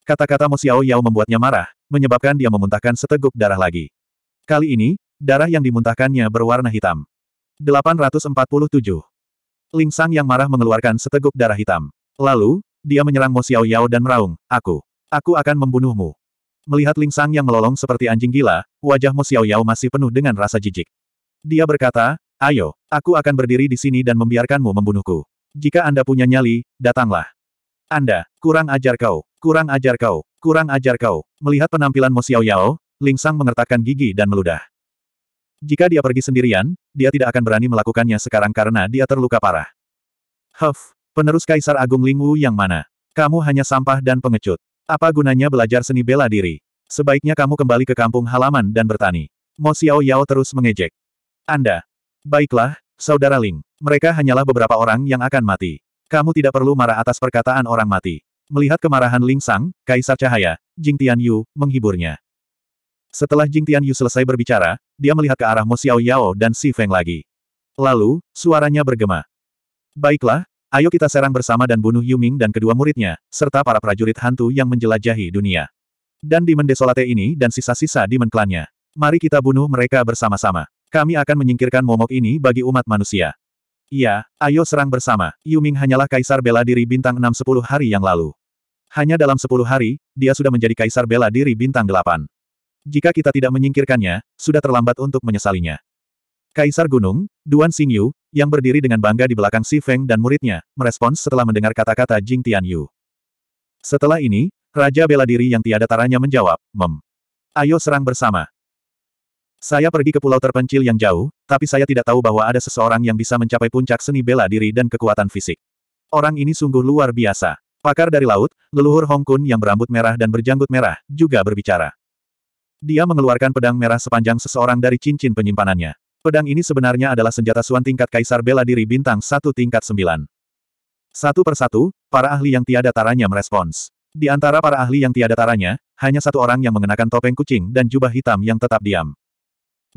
Kata-kata Mo Xiao Yao membuatnya marah, menyebabkan dia memuntahkan seteguk darah lagi. Kali ini, darah yang dimuntahkannya berwarna hitam. 847. Ling Sang yang marah mengeluarkan seteguk darah hitam. Lalu, dia menyerang Mo Xiao Yao dan meraung, aku. Aku akan membunuhmu. Melihat Ling Sang yang melolong seperti anjing gila, wajah Mo Xiaoyao masih penuh dengan rasa jijik. Dia berkata, ayo, aku akan berdiri di sini dan membiarkanmu membunuhku. Jika Anda punya nyali, datanglah. Anda, kurang ajar kau, kurang ajar kau, kurang ajar kau. Melihat penampilan Mo Xiaoyao, Ling Sang mengertakkan gigi dan meludah. Jika dia pergi sendirian, dia tidak akan berani melakukannya sekarang karena dia terluka parah. Huff, penerus Kaisar Agung Ling yang mana? Kamu hanya sampah dan pengecut. Apa gunanya belajar seni bela diri? Sebaiknya kamu kembali ke kampung halaman dan bertani. Mo Xiao Yao terus mengejek. Anda. Baiklah, Saudara Ling. Mereka hanyalah beberapa orang yang akan mati. Kamu tidak perlu marah atas perkataan orang mati. Melihat kemarahan Ling Sang, Kaisar Cahaya, Jing Tian Yu, menghiburnya. Setelah Jing Tian Yu selesai berbicara, dia melihat ke arah Mo Xiao Yao dan Si Feng lagi. Lalu, suaranya bergema. Baiklah, Ayo kita serang bersama dan bunuh Yuming dan kedua muridnya, serta para prajurit hantu yang menjelajahi dunia. Dan di mendesolate ini dan sisa-sisa di menklannya. Mari kita bunuh mereka bersama-sama. Kami akan menyingkirkan momok ini bagi umat manusia. Iya, ayo serang bersama. Yuming hanyalah kaisar bela diri bintang 6-10 hari yang lalu. Hanya dalam 10 hari, dia sudah menjadi kaisar bela diri bintang 8. Jika kita tidak menyingkirkannya, sudah terlambat untuk menyesalinya. Kaisar Gunung, Duan Xingyu, yang berdiri dengan bangga di belakang Si Feng dan muridnya, merespons setelah mendengar kata-kata Jing Tianyu. Setelah ini, Raja bela diri yang tiada taranya menjawab, Mem. Ayo serang bersama. Saya pergi ke pulau terpencil yang jauh, tapi saya tidak tahu bahwa ada seseorang yang bisa mencapai puncak seni bela diri dan kekuatan fisik. Orang ini sungguh luar biasa. Pakar dari laut, leluhur Hong Kun yang berambut merah dan berjanggut merah, juga berbicara. Dia mengeluarkan pedang merah sepanjang seseorang dari cincin penyimpanannya. Pedang ini sebenarnya adalah senjata suan tingkat kaisar bela diri bintang satu tingkat sembilan. Satu persatu, para ahli yang tiada taranya merespons. Di antara para ahli yang tiada taranya, hanya satu orang yang mengenakan topeng kucing dan jubah hitam yang tetap diam.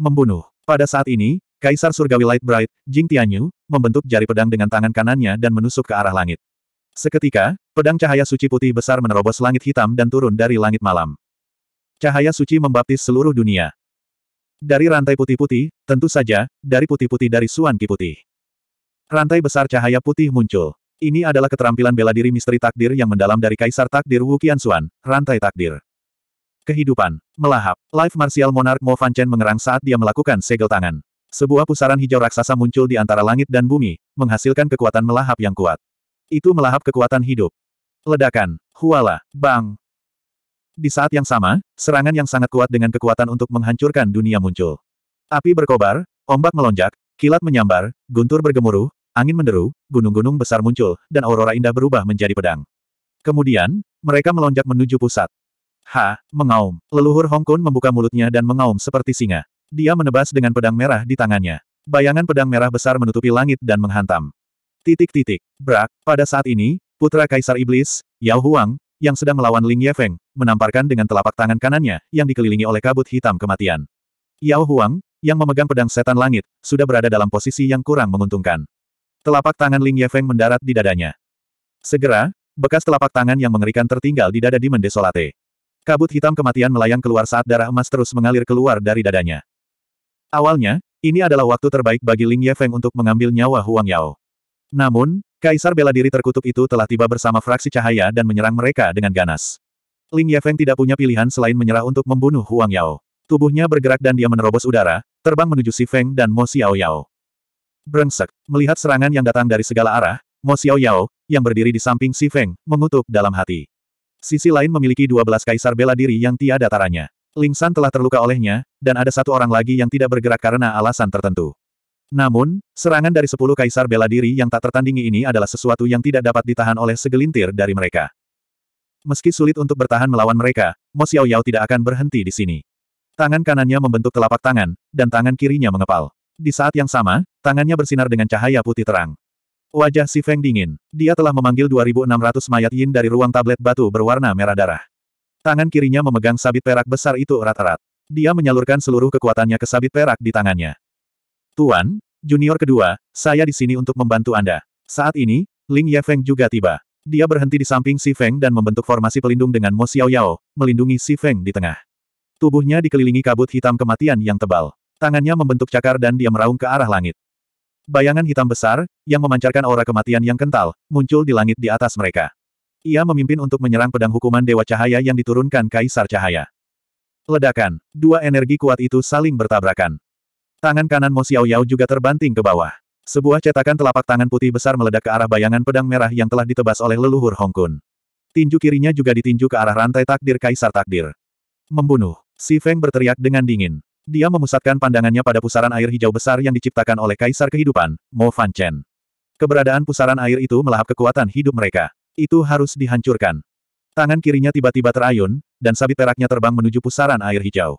Membunuh. Pada saat ini, Kaisar Surgawi Light Bright, Jing Tianyu, membentuk jari pedang dengan tangan kanannya dan menusuk ke arah langit. Seketika, pedang cahaya suci putih besar menerobos langit hitam dan turun dari langit malam. Cahaya suci membaptis seluruh dunia. Dari rantai putih-putih, tentu saja, dari putih-putih dari Suan Ki Putih. Rantai besar cahaya putih muncul. Ini adalah keterampilan bela diri misteri takdir yang mendalam dari Kaisar Takdir Wu Suan, rantai takdir. Kehidupan. Melahap. Live Martial Monarch Mo Fan Chen mengerang saat dia melakukan segel tangan. Sebuah pusaran hijau raksasa muncul di antara langit dan bumi, menghasilkan kekuatan melahap yang kuat. Itu melahap kekuatan hidup. Ledakan. Huala. Bang. Di saat yang sama, serangan yang sangat kuat dengan kekuatan untuk menghancurkan dunia muncul. Api berkobar, ombak melonjak, kilat menyambar, guntur bergemuruh, angin menderu, gunung-gunung besar muncul, dan aurora indah berubah menjadi pedang. Kemudian, mereka melonjak menuju pusat. Ha, mengaum. Leluhur Hongkun membuka mulutnya dan mengaum seperti singa. Dia menebas dengan pedang merah di tangannya. Bayangan pedang merah besar menutupi langit dan menghantam. Titik-titik. Brak, pada saat ini, putra Kaisar Iblis, Yao Huang, yang sedang melawan Ling Yefeng, menamparkan dengan telapak tangan kanannya, yang dikelilingi oleh kabut hitam kematian. Yao Huang, yang memegang pedang setan langit, sudah berada dalam posisi yang kurang menguntungkan. Telapak tangan Ling Yefeng mendarat di dadanya. Segera, bekas telapak tangan yang mengerikan tertinggal di dada di Mendesolate. Kabut hitam kematian melayang keluar saat darah emas terus mengalir keluar dari dadanya. Awalnya, ini adalah waktu terbaik bagi Ling Yefeng untuk mengambil nyawa Huang Yao. Namun, Kaisar bela diri terkutuk itu telah tiba bersama fraksi cahaya dan menyerang mereka dengan ganas. Ling Yefeng tidak punya pilihan selain menyerah untuk membunuh Huang Yao. Tubuhnya bergerak dan dia menerobos udara, terbang menuju Si Feng dan Mo Xiao Yao. Brengsek, melihat serangan yang datang dari segala arah, Mo Xiao Yao, yang berdiri di samping Si Feng, mengutuk dalam hati. Sisi lain memiliki 12 kaisar bela diri yang tiada taranya. Ling San telah terluka olehnya, dan ada satu orang lagi yang tidak bergerak karena alasan tertentu. Namun, serangan dari sepuluh kaisar bela diri yang tak tertandingi ini adalah sesuatu yang tidak dapat ditahan oleh segelintir dari mereka. Meski sulit untuk bertahan melawan mereka, Mo Yao tidak akan berhenti di sini. Tangan kanannya membentuk telapak tangan, dan tangan kirinya mengepal. Di saat yang sama, tangannya bersinar dengan cahaya putih terang. Wajah si Feng dingin. Dia telah memanggil 2.600 mayat yin dari ruang tablet batu berwarna merah darah. Tangan kirinya memegang sabit perak besar itu erat-erat. Dia menyalurkan seluruh kekuatannya ke sabit perak di tangannya. Tuan, junior kedua, saya di sini untuk membantu Anda. Saat ini, Ling Yefeng juga tiba. Dia berhenti di samping Si Feng dan membentuk formasi pelindung dengan Mo Xiao Yao, melindungi Si Feng di tengah. Tubuhnya dikelilingi kabut hitam kematian yang tebal. Tangannya membentuk cakar dan dia meraung ke arah langit. Bayangan hitam besar, yang memancarkan aura kematian yang kental, muncul di langit di atas mereka. Ia memimpin untuk menyerang pedang hukuman Dewa Cahaya yang diturunkan Kaisar Cahaya. Ledakan, dua energi kuat itu saling bertabrakan. Tangan kanan Mo Xiaoyao juga terbanting ke bawah. Sebuah cetakan telapak tangan putih besar meledak ke arah bayangan pedang merah yang telah ditebas oleh leluhur Hongkun. Tinju kirinya juga ditinju ke arah rantai takdir Kaisar Takdir. Membunuh. Si Feng berteriak dengan dingin. Dia memusatkan pandangannya pada pusaran air hijau besar yang diciptakan oleh Kaisar Kehidupan, Mo Fan Chen. Keberadaan pusaran air itu melahap kekuatan hidup mereka. Itu harus dihancurkan. Tangan kirinya tiba-tiba terayun, dan sabit peraknya terbang menuju pusaran air hijau.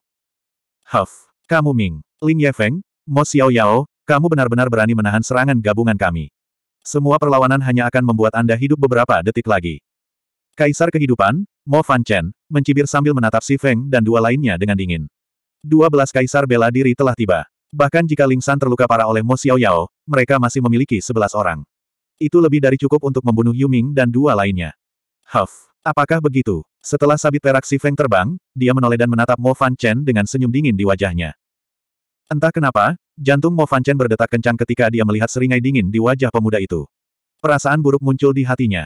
Huff! Kamu Ming! Ling Yefeng, Mo Xiao Yao, kamu benar-benar berani menahan serangan gabungan kami. Semua perlawanan hanya akan membuat Anda hidup beberapa detik lagi. Kaisar Kehidupan, Mo Fan Chen, mencibir sambil menatap Si Feng dan dua lainnya dengan dingin. Dua belas kaisar bela diri telah tiba. Bahkan jika Ling San terluka parah oleh Mo Xiao Yao, mereka masih memiliki sebelas orang. Itu lebih dari cukup untuk membunuh Yu Ming dan dua lainnya. Huff, apakah begitu? Setelah sabit perak Si Feng terbang, dia menoleh dan menatap Mo Fan Chen dengan senyum dingin di wajahnya. Entah kenapa, jantung Mo Fan Chen berdetak kencang ketika dia melihat seringai dingin di wajah pemuda itu. Perasaan buruk muncul di hatinya.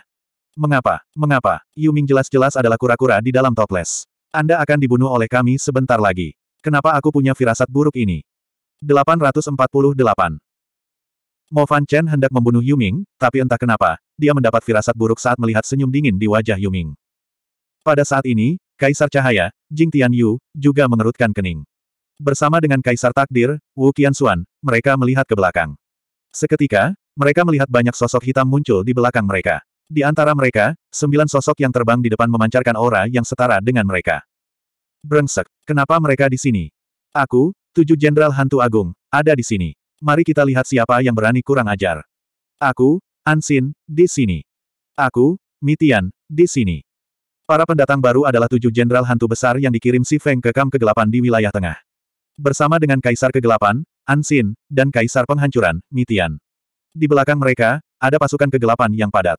Mengapa? Mengapa? Yuming jelas-jelas adalah kura-kura di dalam toples. Anda akan dibunuh oleh kami sebentar lagi. Kenapa aku punya firasat buruk ini? 848. Mo Fan Chen hendak membunuh Yuming, tapi entah kenapa, dia mendapat firasat buruk saat melihat senyum dingin di wajah Yuming. Pada saat ini, Kaisar Cahaya, Jing Tian Yu, juga mengerutkan kening. Bersama dengan Kaisar Takdir, Wu Qianxuan, mereka melihat ke belakang. Seketika, mereka melihat banyak sosok hitam muncul di belakang mereka. Di antara mereka, sembilan sosok yang terbang di depan memancarkan aura yang setara dengan mereka. Brengsek, kenapa mereka di sini? Aku, tujuh jenderal hantu agung, ada di sini. Mari kita lihat siapa yang berani kurang ajar. Aku, Ansin, di sini. Aku, Mitian, di sini. Para pendatang baru adalah tujuh jenderal hantu besar yang dikirim si Feng ke kam kegelapan di wilayah tengah bersama dengan Kaisar Kegelapan, Ansin, dan Kaisar Penghancuran, Mitian. Di belakang mereka, ada pasukan kegelapan yang padat.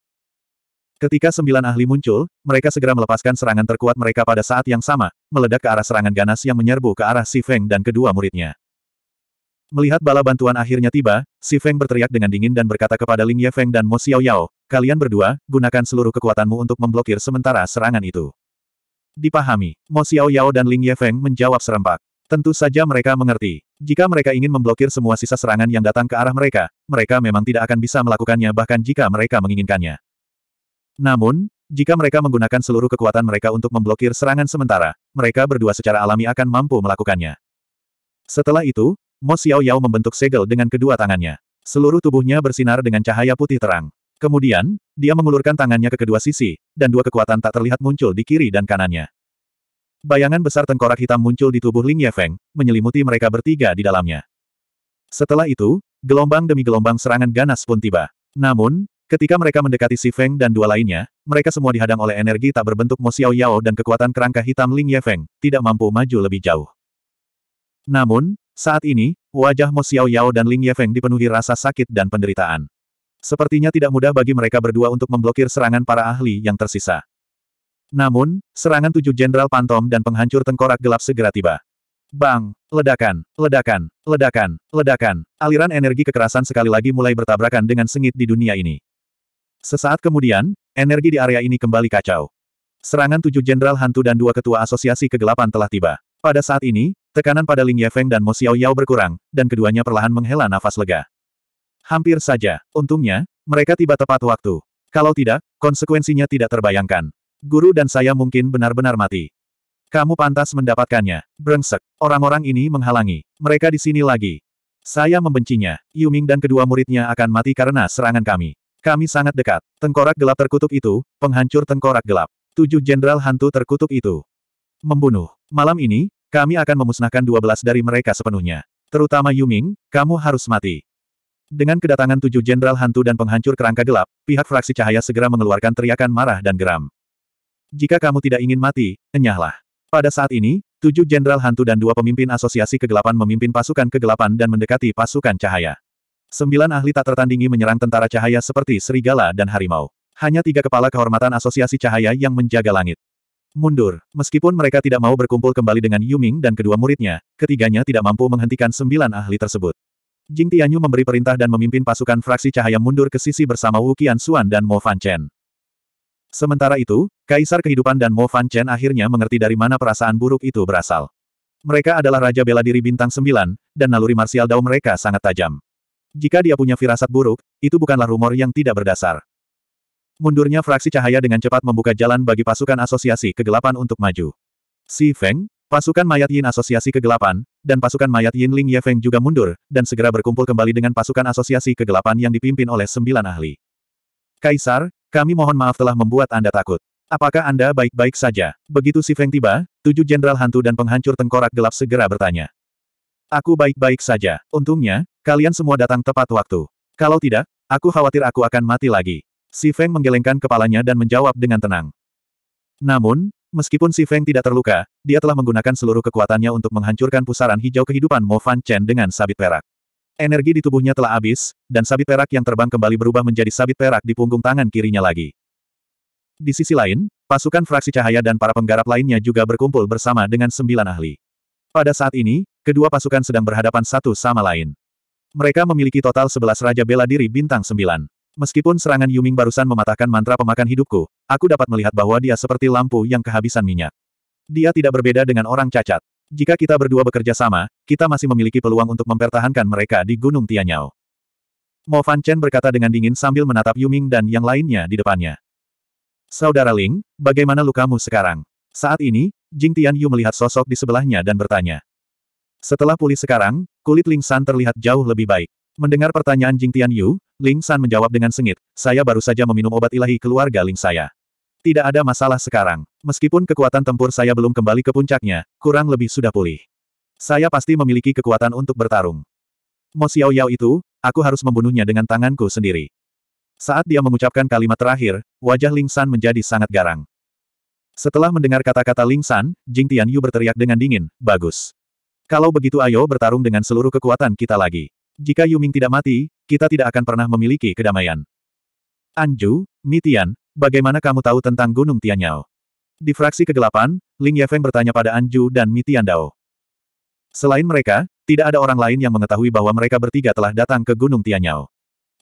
Ketika sembilan ahli muncul, mereka segera melepaskan serangan terkuat mereka pada saat yang sama, meledak ke arah serangan ganas yang menyerbu ke arah Si Feng dan kedua muridnya. Melihat bala bantuan akhirnya tiba, Si Feng berteriak dengan dingin dan berkata kepada Ling Ye Feng dan Mo Xiao Yao, kalian berdua, gunakan seluruh kekuatanmu untuk memblokir sementara serangan itu. Dipahami, Mo Xiao Yao dan Ling Ye Feng menjawab serempak. Tentu saja mereka mengerti. Jika mereka ingin memblokir semua sisa serangan yang datang ke arah mereka, mereka memang tidak akan bisa melakukannya bahkan jika mereka menginginkannya. Namun, jika mereka menggunakan seluruh kekuatan mereka untuk memblokir serangan sementara, mereka berdua secara alami akan mampu melakukannya. Setelah itu, Mo Xiao Yao membentuk segel dengan kedua tangannya. Seluruh tubuhnya bersinar dengan cahaya putih terang. Kemudian, dia mengulurkan tangannya ke kedua sisi, dan dua kekuatan tak terlihat muncul di kiri dan kanannya. Bayangan besar tengkorak hitam muncul di tubuh Ling Yefeng, menyelimuti mereka bertiga di dalamnya. Setelah itu, gelombang demi gelombang serangan ganas pun tiba. Namun, ketika mereka mendekati Si Feng dan dua lainnya, mereka semua dihadang oleh energi tak berbentuk Mo Xiao Yao dan kekuatan kerangka hitam Ling Yefeng, tidak mampu maju lebih jauh. Namun, saat ini, wajah Mo Xiao Yao dan Ling Yefeng dipenuhi rasa sakit dan penderitaan. Sepertinya tidak mudah bagi mereka berdua untuk memblokir serangan para ahli yang tersisa. Namun, serangan tujuh jenderal pantom dan penghancur tengkorak gelap segera tiba. Bang! Ledakan! Ledakan! Ledakan! Ledakan! Aliran energi kekerasan sekali lagi mulai bertabrakan dengan sengit di dunia ini. Sesaat kemudian, energi di area ini kembali kacau. Serangan tujuh jenderal hantu dan dua ketua asosiasi kegelapan telah tiba. Pada saat ini, tekanan pada Ling Yefeng dan Mo Xiao Yao berkurang, dan keduanya perlahan menghela nafas lega. Hampir saja, untungnya, mereka tiba tepat waktu. Kalau tidak, konsekuensinya tidak terbayangkan. Guru dan saya mungkin benar-benar mati. Kamu pantas mendapatkannya. Brengsek. Orang-orang ini menghalangi. Mereka di sini lagi. Saya membencinya. Yuming dan kedua muridnya akan mati karena serangan kami. Kami sangat dekat. Tengkorak gelap terkutuk itu, penghancur tengkorak gelap. Tujuh jenderal hantu terkutuk itu. Membunuh. Malam ini, kami akan memusnahkan dua belas dari mereka sepenuhnya. Terutama Yuming, kamu harus mati. Dengan kedatangan tujuh jenderal hantu dan penghancur kerangka gelap, pihak fraksi cahaya segera mengeluarkan teriakan marah dan geram. Jika kamu tidak ingin mati, enyahlah. Pada saat ini, tujuh jenderal hantu dan dua pemimpin asosiasi kegelapan memimpin pasukan kegelapan dan mendekati pasukan cahaya. Sembilan ahli tak tertandingi menyerang tentara cahaya seperti serigala dan harimau. Hanya tiga kepala kehormatan asosiasi cahaya yang menjaga langit. Mundur. Meskipun mereka tidak mau berkumpul kembali dengan Yuming dan kedua muridnya, ketiganya tidak mampu menghentikan sembilan ahli tersebut. Jing Tianyu memberi perintah dan memimpin pasukan fraksi cahaya mundur ke sisi bersama Wu Qian Xuan dan Mo Fan Chen. Sementara itu, Kaisar Kehidupan dan Mo Fan Chen akhirnya mengerti dari mana perasaan buruk itu berasal. Mereka adalah Raja Bela Diri Bintang Sembilan, dan naluri marsial dao mereka sangat tajam. Jika dia punya firasat buruk, itu bukanlah rumor yang tidak berdasar. Mundurnya fraksi cahaya dengan cepat membuka jalan bagi pasukan asosiasi kegelapan untuk maju. Si Feng, pasukan mayat Yin asosiasi kegelapan, dan pasukan mayat Yin Ling Ye Feng juga mundur, dan segera berkumpul kembali dengan pasukan asosiasi kegelapan yang dipimpin oleh sembilan ahli. Kaisar, kami mohon maaf telah membuat Anda takut. Apakah Anda baik-baik saja? Begitu si Feng tiba, tujuh jenderal hantu dan penghancur tengkorak gelap segera bertanya. Aku baik-baik saja. Untungnya, kalian semua datang tepat waktu. Kalau tidak, aku khawatir aku akan mati lagi. Si Feng menggelengkan kepalanya dan menjawab dengan tenang. Namun, meskipun si Feng tidak terluka, dia telah menggunakan seluruh kekuatannya untuk menghancurkan pusaran hijau kehidupan Mo Fan Chen dengan sabit perak. Energi di tubuhnya telah habis, dan sabit perak yang terbang kembali berubah menjadi sabit perak di punggung tangan kirinya lagi. Di sisi lain, pasukan fraksi cahaya dan para penggarap lainnya juga berkumpul bersama dengan sembilan ahli. Pada saat ini, kedua pasukan sedang berhadapan satu sama lain. Mereka memiliki total sebelas Raja Bela Diri Bintang sembilan. Meskipun serangan Yuming barusan mematahkan mantra pemakan hidupku, aku dapat melihat bahwa dia seperti lampu yang kehabisan minyak. Dia tidak berbeda dengan orang cacat. Jika kita berdua bekerja sama, kita masih memiliki peluang untuk mempertahankan mereka di Gunung Tianyao. Mo Fan Chen berkata dengan dingin sambil menatap Yuming dan yang lainnya di depannya. Saudara Ling, bagaimana lukamu sekarang? Saat ini, Jing Tian Yu melihat sosok di sebelahnya dan bertanya. Setelah pulih sekarang, kulit Ling San terlihat jauh lebih baik. Mendengar pertanyaan Jing Tian Yu, Ling San menjawab dengan sengit, saya baru saja meminum obat ilahi keluarga Ling saya. Tidak ada masalah sekarang. Meskipun kekuatan tempur saya belum kembali ke puncaknya, kurang lebih sudah pulih. Saya pasti memiliki kekuatan untuk bertarung. Mo Xiao Yao itu, aku harus membunuhnya dengan tanganku sendiri. Saat dia mengucapkan kalimat terakhir, wajah Ling San menjadi sangat garang. Setelah mendengar kata-kata Ling San, Jing Tian Yu berteriak dengan dingin, bagus. Kalau begitu ayo bertarung dengan seluruh kekuatan kita lagi. Jika Yuming tidak mati, kita tidak akan pernah memiliki kedamaian. Anju, Mitian, bagaimana kamu tahu tentang Gunung Tianyao? Di fraksi kegelapan, Ling Yefeng bertanya pada Anju dan Mitian Dao. Selain mereka, tidak ada orang lain yang mengetahui bahwa mereka bertiga telah datang ke Gunung Tianyao.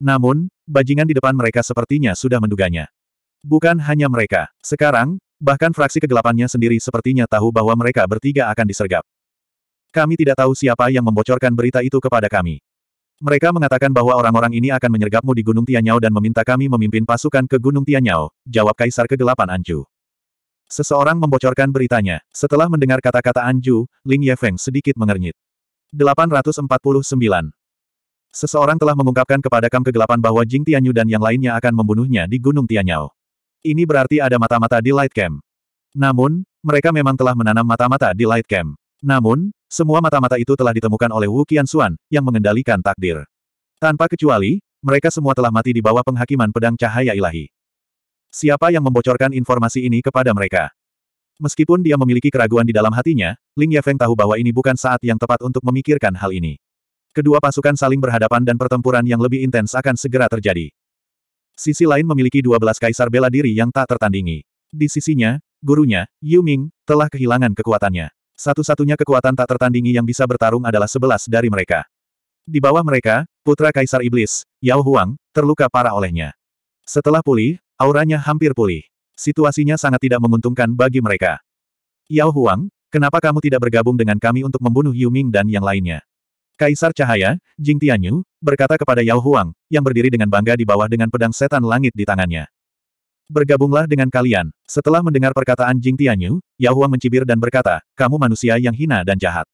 Namun, bajingan di depan mereka sepertinya sudah menduganya. Bukan hanya mereka. Sekarang, bahkan fraksi kegelapannya sendiri sepertinya tahu bahwa mereka bertiga akan disergap. Kami tidak tahu siapa yang membocorkan berita itu kepada kami. Mereka mengatakan bahwa orang-orang ini akan menyergapmu di Gunung Tianyao dan meminta kami memimpin pasukan ke Gunung Tianyao, jawab Kaisar Kegelapan Anju. Seseorang membocorkan beritanya. Setelah mendengar kata-kata Anju, Ling Yefeng sedikit mengernyit. 849. Seseorang telah mengungkapkan kepada Kam Kegelapan bahwa Jing Tianyu dan yang lainnya akan membunuhnya di Gunung Tianyao. Ini berarti ada mata-mata di Light Camp. Namun, mereka memang telah menanam mata-mata di Light Camp. Namun, semua mata-mata itu telah ditemukan oleh Wu Qianxuan, yang mengendalikan takdir. Tanpa kecuali, mereka semua telah mati di bawah penghakiman pedang cahaya ilahi. Siapa yang membocorkan informasi ini kepada mereka? Meskipun dia memiliki keraguan di dalam hatinya, Ling Yefeng tahu bahwa ini bukan saat yang tepat untuk memikirkan hal ini. Kedua pasukan saling berhadapan dan pertempuran yang lebih intens akan segera terjadi. Sisi lain memiliki 12 kaisar bela diri yang tak tertandingi. Di sisinya, gurunya, Yu Ming, telah kehilangan kekuatannya. Satu-satunya kekuatan tak tertandingi yang bisa bertarung adalah sebelas dari mereka. Di bawah mereka, putra Kaisar Iblis, Yao Huang, terluka parah olehnya. Setelah pulih, auranya hampir pulih. Situasinya sangat tidak menguntungkan bagi mereka. Yao Huang, kenapa kamu tidak bergabung dengan kami untuk membunuh Yu Ming dan yang lainnya? Kaisar Cahaya, Jing Tianyu, berkata kepada Yao Huang, yang berdiri dengan bangga di bawah dengan pedang setan langit di tangannya bergabunglah dengan kalian. Setelah mendengar perkataan Jing Tianyu, Yao Huang mencibir dan berkata, kamu manusia yang hina dan jahat.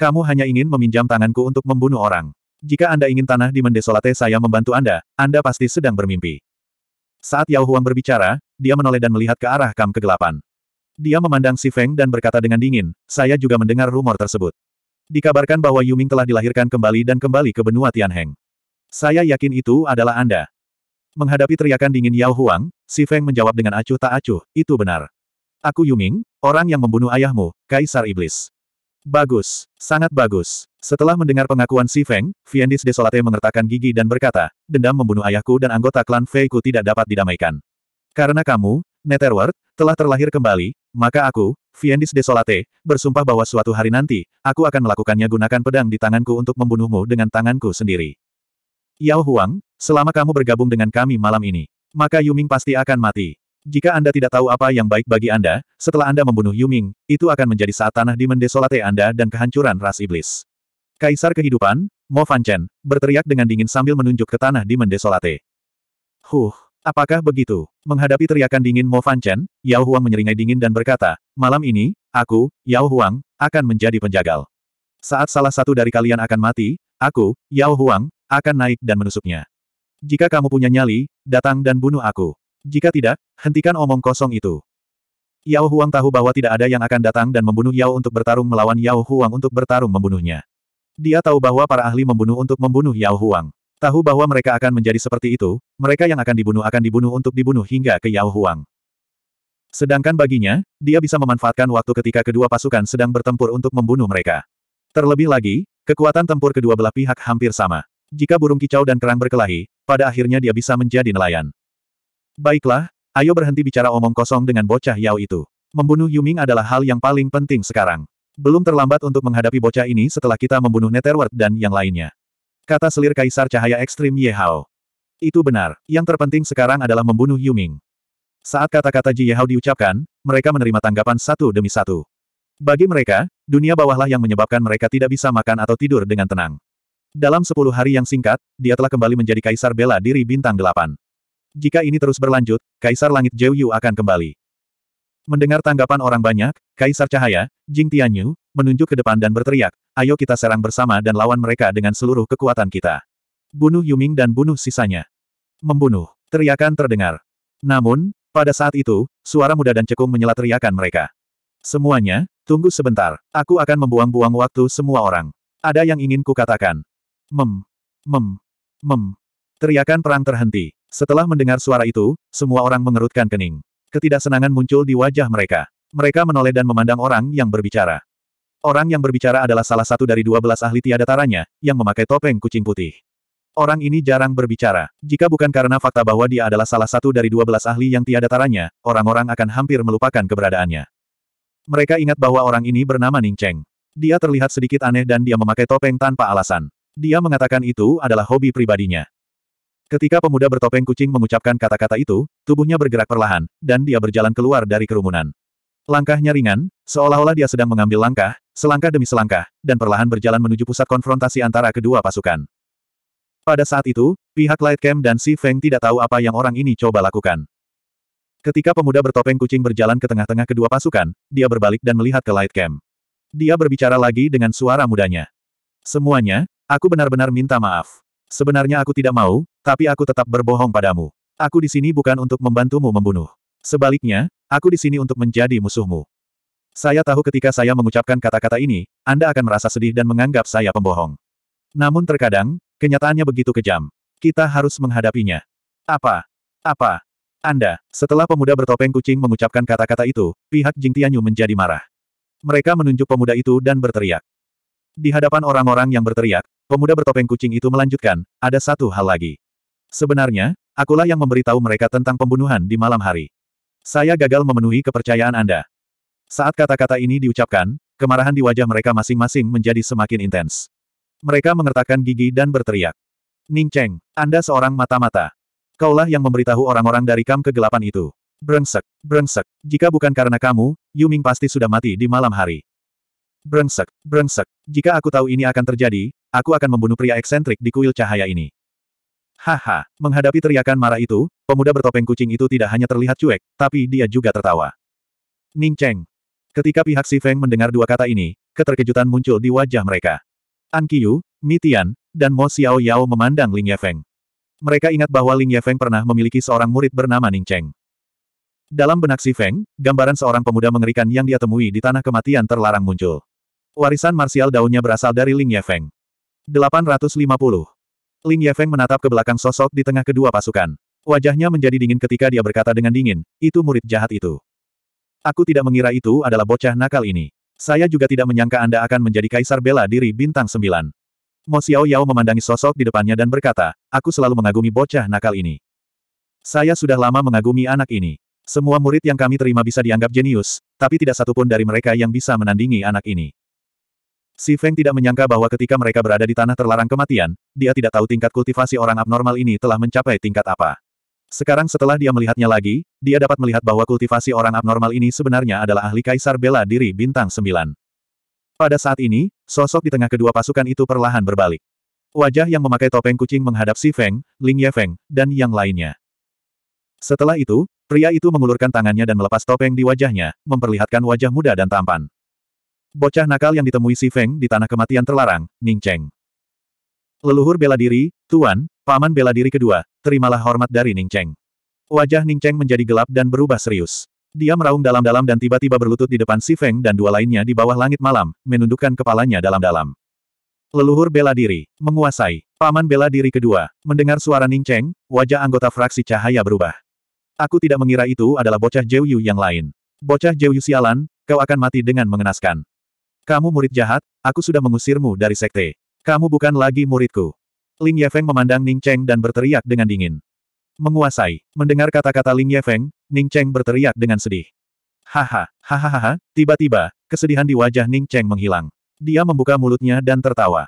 Kamu hanya ingin meminjam tanganku untuk membunuh orang. Jika Anda ingin tanah di Mendesolate saya membantu Anda, Anda pasti sedang bermimpi. Saat Yao Huang berbicara, dia menoleh dan melihat ke arah kam kegelapan. Dia memandang Si Feng dan berkata dengan dingin, saya juga mendengar rumor tersebut. Dikabarkan bahwa Yuming telah dilahirkan kembali dan kembali ke benua Tianheng. Saya yakin itu adalah Anda. Menghadapi teriakan dingin Yao Huang, Si Feng menjawab dengan acuh tak acuh, itu benar. Aku Yuming, orang yang membunuh ayahmu, Kaisar Iblis. Bagus, sangat bagus. Setelah mendengar pengakuan Si Feng, Viendis Desolate mengertakkan gigi dan berkata, dendam membunuh ayahku dan anggota klan Feiku tidak dapat didamaikan. Karena kamu, Netherworld, telah terlahir kembali, maka aku, Viendis Desolate, bersumpah bahwa suatu hari nanti, aku akan melakukannya gunakan pedang di tanganku untuk membunuhmu dengan tanganku sendiri. Yao Huang, Selama kamu bergabung dengan kami malam ini, maka Yuming pasti akan mati. Jika Anda tidak tahu apa yang baik bagi Anda, setelah Anda membunuh Yuming, itu akan menjadi saat tanah di mendesolate Anda dan kehancuran ras iblis. Kaisar kehidupan, Mo Fan Chen, berteriak dengan dingin sambil menunjuk ke tanah di mendesolate. Huh, apakah begitu? Menghadapi teriakan dingin Mo Fan Chen, Yao Huang menyeringai dingin dan berkata, Malam ini, aku, Yao Huang, akan menjadi penjagal. Saat salah satu dari kalian akan mati, aku, Yao Huang, akan naik dan menusuknya. Jika kamu punya nyali, datang dan bunuh aku. Jika tidak, hentikan omong kosong itu. Yao Huang tahu bahwa tidak ada yang akan datang dan membunuh Yao untuk bertarung melawan Yao Huang untuk bertarung membunuhnya. Dia tahu bahwa para ahli membunuh untuk membunuh Yao Huang. Tahu bahwa mereka akan menjadi seperti itu, mereka yang akan dibunuh akan dibunuh untuk dibunuh hingga ke Yao Huang. Sedangkan baginya, dia bisa memanfaatkan waktu ketika kedua pasukan sedang bertempur untuk membunuh mereka. Terlebih lagi, kekuatan tempur kedua belah pihak hampir sama. Jika burung kicau dan kerang berkelahi, pada akhirnya dia bisa menjadi nelayan. Baiklah, ayo berhenti bicara omong kosong dengan bocah Yao itu. Membunuh Yuming adalah hal yang paling penting sekarang. Belum terlambat untuk menghadapi bocah ini setelah kita membunuh Netherworld dan yang lainnya. Kata selir Kaisar Cahaya Ekstrim Ye Hao. Itu benar, yang terpenting sekarang adalah membunuh Yuming. Saat kata-kata Ji Ye Hao diucapkan, mereka menerima tanggapan satu demi satu. Bagi mereka, dunia bawahlah yang menyebabkan mereka tidak bisa makan atau tidur dengan tenang. Dalam sepuluh hari yang singkat, dia telah kembali menjadi Kaisar Bela Diri Bintang Delapan. Jika ini terus berlanjut, Kaisar Langit Zhou Yu akan kembali. Mendengar tanggapan orang banyak, Kaisar Cahaya, Jing Tianyu, menunjuk ke depan dan berteriak, ayo kita serang bersama dan lawan mereka dengan seluruh kekuatan kita. Bunuh Yuming dan bunuh sisanya. Membunuh, teriakan terdengar. Namun, pada saat itu, suara muda dan cekung menyela teriakan mereka. Semuanya, tunggu sebentar, aku akan membuang-buang waktu semua orang. Ada yang ingin kukatakan. Mem. Mem. Mem. Teriakan perang terhenti. Setelah mendengar suara itu, semua orang mengerutkan kening. Ketidaksenangan muncul di wajah mereka. Mereka menoleh dan memandang orang yang berbicara. Orang yang berbicara adalah salah satu dari dua belas ahli tiada taranya, yang memakai topeng kucing putih. Orang ini jarang berbicara. Jika bukan karena fakta bahwa dia adalah salah satu dari dua belas ahli yang tiada taranya, orang-orang akan hampir melupakan keberadaannya. Mereka ingat bahwa orang ini bernama Ning Cheng. Dia terlihat sedikit aneh dan dia memakai topeng tanpa alasan. Dia mengatakan itu adalah hobi pribadinya. Ketika pemuda bertopeng kucing mengucapkan kata-kata itu, tubuhnya bergerak perlahan, dan dia berjalan keluar dari kerumunan. Langkahnya ringan, seolah-olah dia sedang mengambil langkah, selangkah demi selangkah, dan perlahan berjalan menuju pusat konfrontasi antara kedua pasukan. Pada saat itu, pihak Light Camp dan Si Feng tidak tahu apa yang orang ini coba lakukan. Ketika pemuda bertopeng kucing berjalan ke tengah-tengah kedua pasukan, dia berbalik dan melihat ke Light Camp. Dia berbicara lagi dengan suara mudanya. Semuanya, Aku benar-benar minta maaf. Sebenarnya aku tidak mau, tapi aku tetap berbohong padamu. Aku di sini bukan untuk membantumu membunuh. Sebaliknya, aku di sini untuk menjadi musuhmu. Saya tahu ketika saya mengucapkan kata-kata ini, Anda akan merasa sedih dan menganggap saya pembohong. Namun terkadang, kenyataannya begitu kejam. Kita harus menghadapinya. Apa? Apa? Anda, setelah pemuda bertopeng kucing mengucapkan kata-kata itu, pihak Jing Tianyu menjadi marah. Mereka menunjuk pemuda itu dan berteriak. Di hadapan orang-orang yang berteriak, Pemuda bertopeng kucing itu melanjutkan, ada satu hal lagi. Sebenarnya, akulah yang memberitahu mereka tentang pembunuhan di malam hari. Saya gagal memenuhi kepercayaan Anda. Saat kata-kata ini diucapkan, kemarahan di wajah mereka masing-masing menjadi semakin intens. Mereka mengertakkan gigi dan berteriak. Ning Cheng, Anda seorang mata-mata. Kaulah yang memberitahu orang-orang dari kam kegelapan itu. Brengsek, brengsek. Jika bukan karena kamu, Yuming pasti sudah mati di malam hari. Brengsek, brengsek. Jika aku tahu ini akan terjadi, Aku akan membunuh pria eksentrik di kuil cahaya ini. Haha, menghadapi teriakan marah itu, pemuda bertopeng kucing itu tidak hanya terlihat cuek, tapi dia juga tertawa. Ning Cheng. Ketika pihak Si Feng mendengar dua kata ini, keterkejutan muncul di wajah mereka. An Qiyu, Mi Tian, dan Mo Xiao Yao memandang Ling Yefeng. Mereka ingat bahwa Ling Yefeng pernah memiliki seorang murid bernama Ning Cheng. Dalam benak Si Feng, gambaran seorang pemuda mengerikan yang dia temui di tanah kematian terlarang muncul. Warisan marsial daunnya berasal dari Ling Yefeng. 850. Ling Yefeng menatap ke belakang sosok di tengah kedua pasukan. Wajahnya menjadi dingin ketika dia berkata dengan dingin, itu murid jahat itu. Aku tidak mengira itu adalah bocah nakal ini. Saya juga tidak menyangka Anda akan menjadi kaisar bela diri bintang sembilan. Mo Xiao Yao memandangi sosok di depannya dan berkata, aku selalu mengagumi bocah nakal ini. Saya sudah lama mengagumi anak ini. Semua murid yang kami terima bisa dianggap jenius, tapi tidak satupun dari mereka yang bisa menandingi anak ini. Si Feng tidak menyangka bahwa ketika mereka berada di tanah terlarang kematian, dia tidak tahu tingkat kultivasi orang abnormal ini telah mencapai tingkat apa. Sekarang setelah dia melihatnya lagi, dia dapat melihat bahwa kultivasi orang abnormal ini sebenarnya adalah ahli kaisar bela diri bintang sembilan. Pada saat ini, sosok di tengah kedua pasukan itu perlahan berbalik. Wajah yang memakai topeng kucing menghadap Si Feng, Ling Ye Feng, dan yang lainnya. Setelah itu, pria itu mengulurkan tangannya dan melepas topeng di wajahnya, memperlihatkan wajah muda dan tampan. Bocah nakal yang ditemui Si Feng di tanah kematian terlarang, Ning Cheng. Leluhur bela diri, Tuan, Paman bela diri kedua, terimalah hormat dari Ning Cheng. Wajah Ning Cheng menjadi gelap dan berubah serius. Dia meraung dalam-dalam dan tiba-tiba berlutut di depan Si Feng dan dua lainnya di bawah langit malam, menundukkan kepalanya dalam-dalam. Leluhur bela diri, menguasai, paman bela diri kedua, mendengar suara Ning Cheng, wajah anggota fraksi cahaya berubah. Aku tidak mengira itu adalah bocah Jiu Yu yang lain. Bocah Jiu Yu sialan, kau akan mati dengan mengenaskan. Kamu murid jahat, aku sudah mengusirmu dari sekte. Kamu bukan lagi muridku. Ling Yefeng memandang Ning Cheng dan berteriak dengan dingin. Menguasai. Mendengar kata-kata Ling Yefeng, Ning Cheng berteriak dengan sedih. Haha, hahaha, tiba-tiba, kesedihan di wajah Ning Cheng menghilang. Dia membuka mulutnya dan tertawa.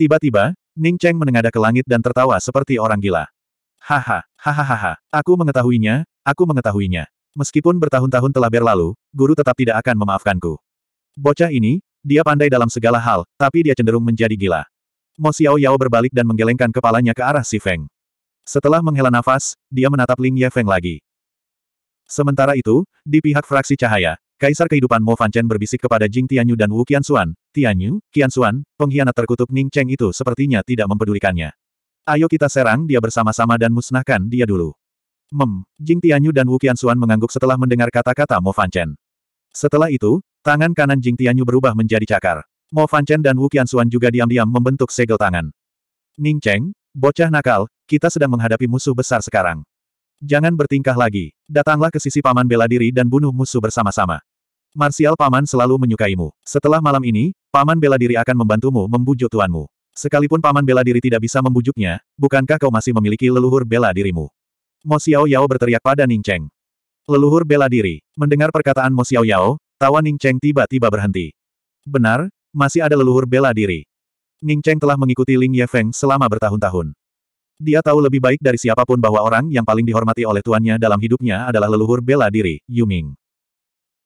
Tiba-tiba, Ning Cheng menengadah ke langit dan tertawa seperti orang gila. Haha, hahaha, aku mengetahuinya, aku mengetahuinya. Meskipun bertahun-tahun telah berlalu, guru tetap tidak akan memaafkanku. Bocah ini, dia pandai dalam segala hal, tapi dia cenderung menjadi gila. Mo Xiao Yao berbalik dan menggelengkan kepalanya ke arah si Feng. Setelah menghela nafas, dia menatap Ling Ye Feng lagi. Sementara itu, di pihak fraksi cahaya, Kaisar kehidupan Mo Fanchen berbisik kepada Jing Tianyu dan Wu Qiansuan. Tianyu, Qiansuan, pengkhianat terkutuk Ning Cheng itu sepertinya tidak mempedulikannya. Ayo kita serang dia bersama-sama dan musnahkan dia dulu. Mem, Jing Tianyu dan Wu Qiansuan mengangguk setelah mendengar kata-kata Mo Fanchen. Setelah itu, Tangan kanan Jing Tianyu berubah menjadi cakar. Mo Fan Chen dan Wu Qianxuan juga diam-diam membentuk segel tangan. Ning Cheng, bocah nakal, kita sedang menghadapi musuh besar sekarang. Jangan bertingkah lagi. Datanglah ke sisi paman bela diri dan bunuh musuh bersama-sama. Marsial paman selalu menyukaimu. Setelah malam ini, paman bela diri akan membantumu membujuk tuanmu. Sekalipun paman bela diri tidak bisa membujuknya, bukankah kau masih memiliki leluhur bela dirimu? Mo Xiao Yao berteriak pada Ning Cheng. Leluhur bela diri. Mendengar perkataan Mo Xiao Yao, Tawa Ning Cheng tiba-tiba berhenti. Benar, masih ada leluhur bela diri. Ning Cheng telah mengikuti Ling Yefeng selama bertahun-tahun. Dia tahu lebih baik dari siapapun bahwa orang yang paling dihormati oleh tuannya dalam hidupnya adalah leluhur bela diri, Yu Ming.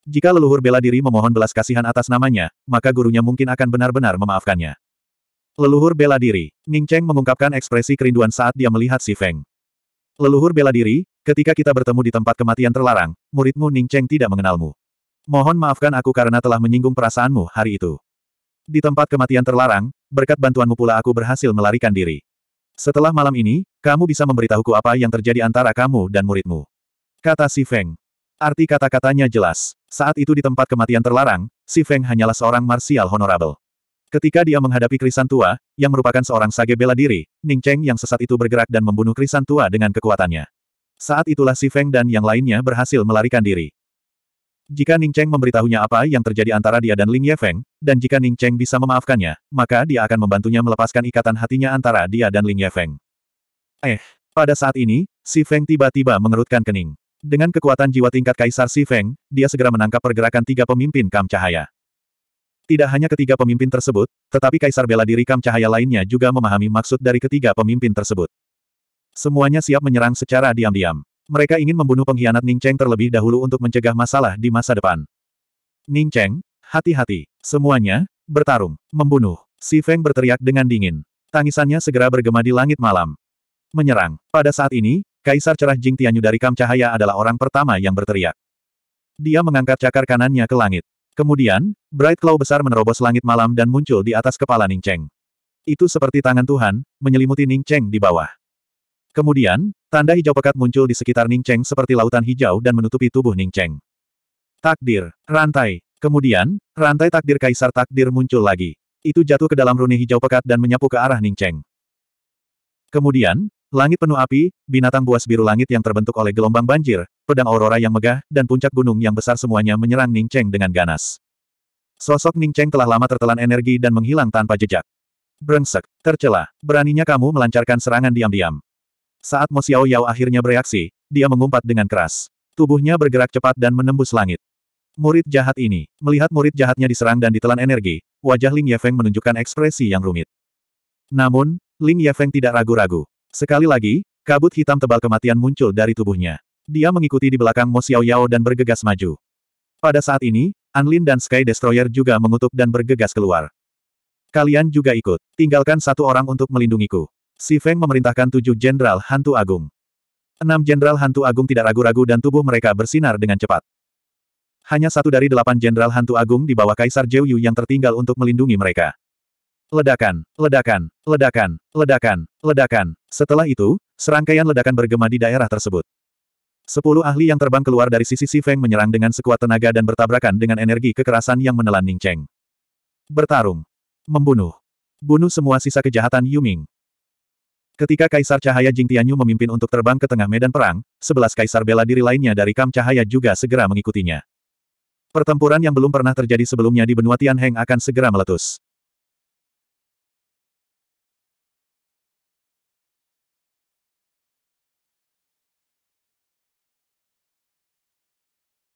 Jika leluhur bela diri memohon belas kasihan atas namanya, maka gurunya mungkin akan benar-benar memaafkannya. Leluhur bela diri, Ning Cheng mengungkapkan ekspresi kerinduan saat dia melihat si Feng. Leluhur bela diri, ketika kita bertemu di tempat kematian terlarang, muridmu Ning Cheng tidak mengenalmu. Mohon maafkan aku karena telah menyinggung perasaanmu hari itu. Di tempat kematian terlarang, berkat bantuanmu pula aku berhasil melarikan diri. Setelah malam ini, kamu bisa memberitahuku apa yang terjadi antara kamu dan muridmu. Kata Si Feng. Arti kata-katanya jelas. Saat itu di tempat kematian terlarang, Si Feng hanyalah seorang martial honorable. Ketika dia menghadapi Krisan Tua, yang merupakan seorang sage bela diri, Ning Cheng yang sesat itu bergerak dan membunuh Krisan Tua dengan kekuatannya. Saat itulah Si Feng dan yang lainnya berhasil melarikan diri. Jika Ning Cheng memberitahunya apa yang terjadi antara dia dan Ling Ye Feng, dan jika Ning Cheng bisa memaafkannya, maka dia akan membantunya melepaskan ikatan hatinya antara dia dan Ling Ye Feng. Eh, pada saat ini, Si Feng tiba-tiba mengerutkan kening. Dengan kekuatan jiwa tingkat Kaisar Si Feng, dia segera menangkap pergerakan tiga pemimpin Kam Cahaya. Tidak hanya ketiga pemimpin tersebut, tetapi Kaisar bela diri Kam Cahaya lainnya juga memahami maksud dari ketiga pemimpin tersebut. Semuanya siap menyerang secara diam-diam. Mereka ingin membunuh pengkhianat Ning Cheng terlebih dahulu untuk mencegah masalah di masa depan. Ning Cheng, hati-hati. Semuanya, bertarung, membunuh. Si Feng berteriak dengan dingin. Tangisannya segera bergema di langit malam. Menyerang. Pada saat ini, Kaisar Cerah Jing Tianyu dari Kam Cahaya adalah orang pertama yang berteriak. Dia mengangkat cakar kanannya ke langit. Kemudian, Bright Claw besar menerobos langit malam dan muncul di atas kepala Ning Cheng. Itu seperti tangan Tuhan, menyelimuti Ning Cheng di bawah. Kemudian, Tanda hijau pekat muncul di sekitar Ning Cheng seperti lautan hijau dan menutupi tubuh Ning Cheng. Takdir, rantai. Kemudian, rantai takdir kaisar takdir muncul lagi. Itu jatuh ke dalam rune hijau pekat dan menyapu ke arah Ning Cheng. Kemudian, langit penuh api, binatang buas biru langit yang terbentuk oleh gelombang banjir, pedang aurora yang megah, dan puncak gunung yang besar semuanya menyerang Ning Cheng dengan ganas. Sosok Ning Cheng telah lama tertelan energi dan menghilang tanpa jejak. Brengsek, tercela, beraninya kamu melancarkan serangan diam-diam. Saat Mo Xiao Yao akhirnya bereaksi, dia mengumpat dengan keras. Tubuhnya bergerak cepat dan menembus langit. Murid jahat ini, melihat murid jahatnya diserang dan ditelan energi, wajah Ling Yefeng menunjukkan ekspresi yang rumit. Namun, Ling Yefeng tidak ragu-ragu. Sekali lagi, kabut hitam tebal kematian muncul dari tubuhnya. Dia mengikuti di belakang Mo Xiao Yao dan bergegas maju. Pada saat ini, Anlin dan Sky Destroyer juga mengutuk dan bergegas keluar. Kalian juga ikut, tinggalkan satu orang untuk melindungiku. Si Feng memerintahkan tujuh jenderal hantu agung. Enam jenderal hantu agung tidak ragu-ragu dan tubuh mereka bersinar dengan cepat. Hanya satu dari delapan jenderal hantu agung di bawah Kaisar Zhou Yu yang tertinggal untuk melindungi mereka. Ledakan, ledakan, ledakan, ledakan, ledakan. Setelah itu, serangkaian ledakan bergema di daerah tersebut. Sepuluh ahli yang terbang keluar dari sisi Si Feng menyerang dengan sekuat tenaga dan bertabrakan dengan energi kekerasan yang menelan Ning Cheng. Bertarung. Membunuh. Bunuh semua sisa kejahatan Yuming. Ketika Kaisar Cahaya Jing Tianyu memimpin untuk terbang ke tengah medan perang, sebelas kaisar bela diri lainnya dari Kam Cahaya juga segera mengikutinya. Pertempuran yang belum pernah terjadi sebelumnya di benua Tianheng akan segera meletus.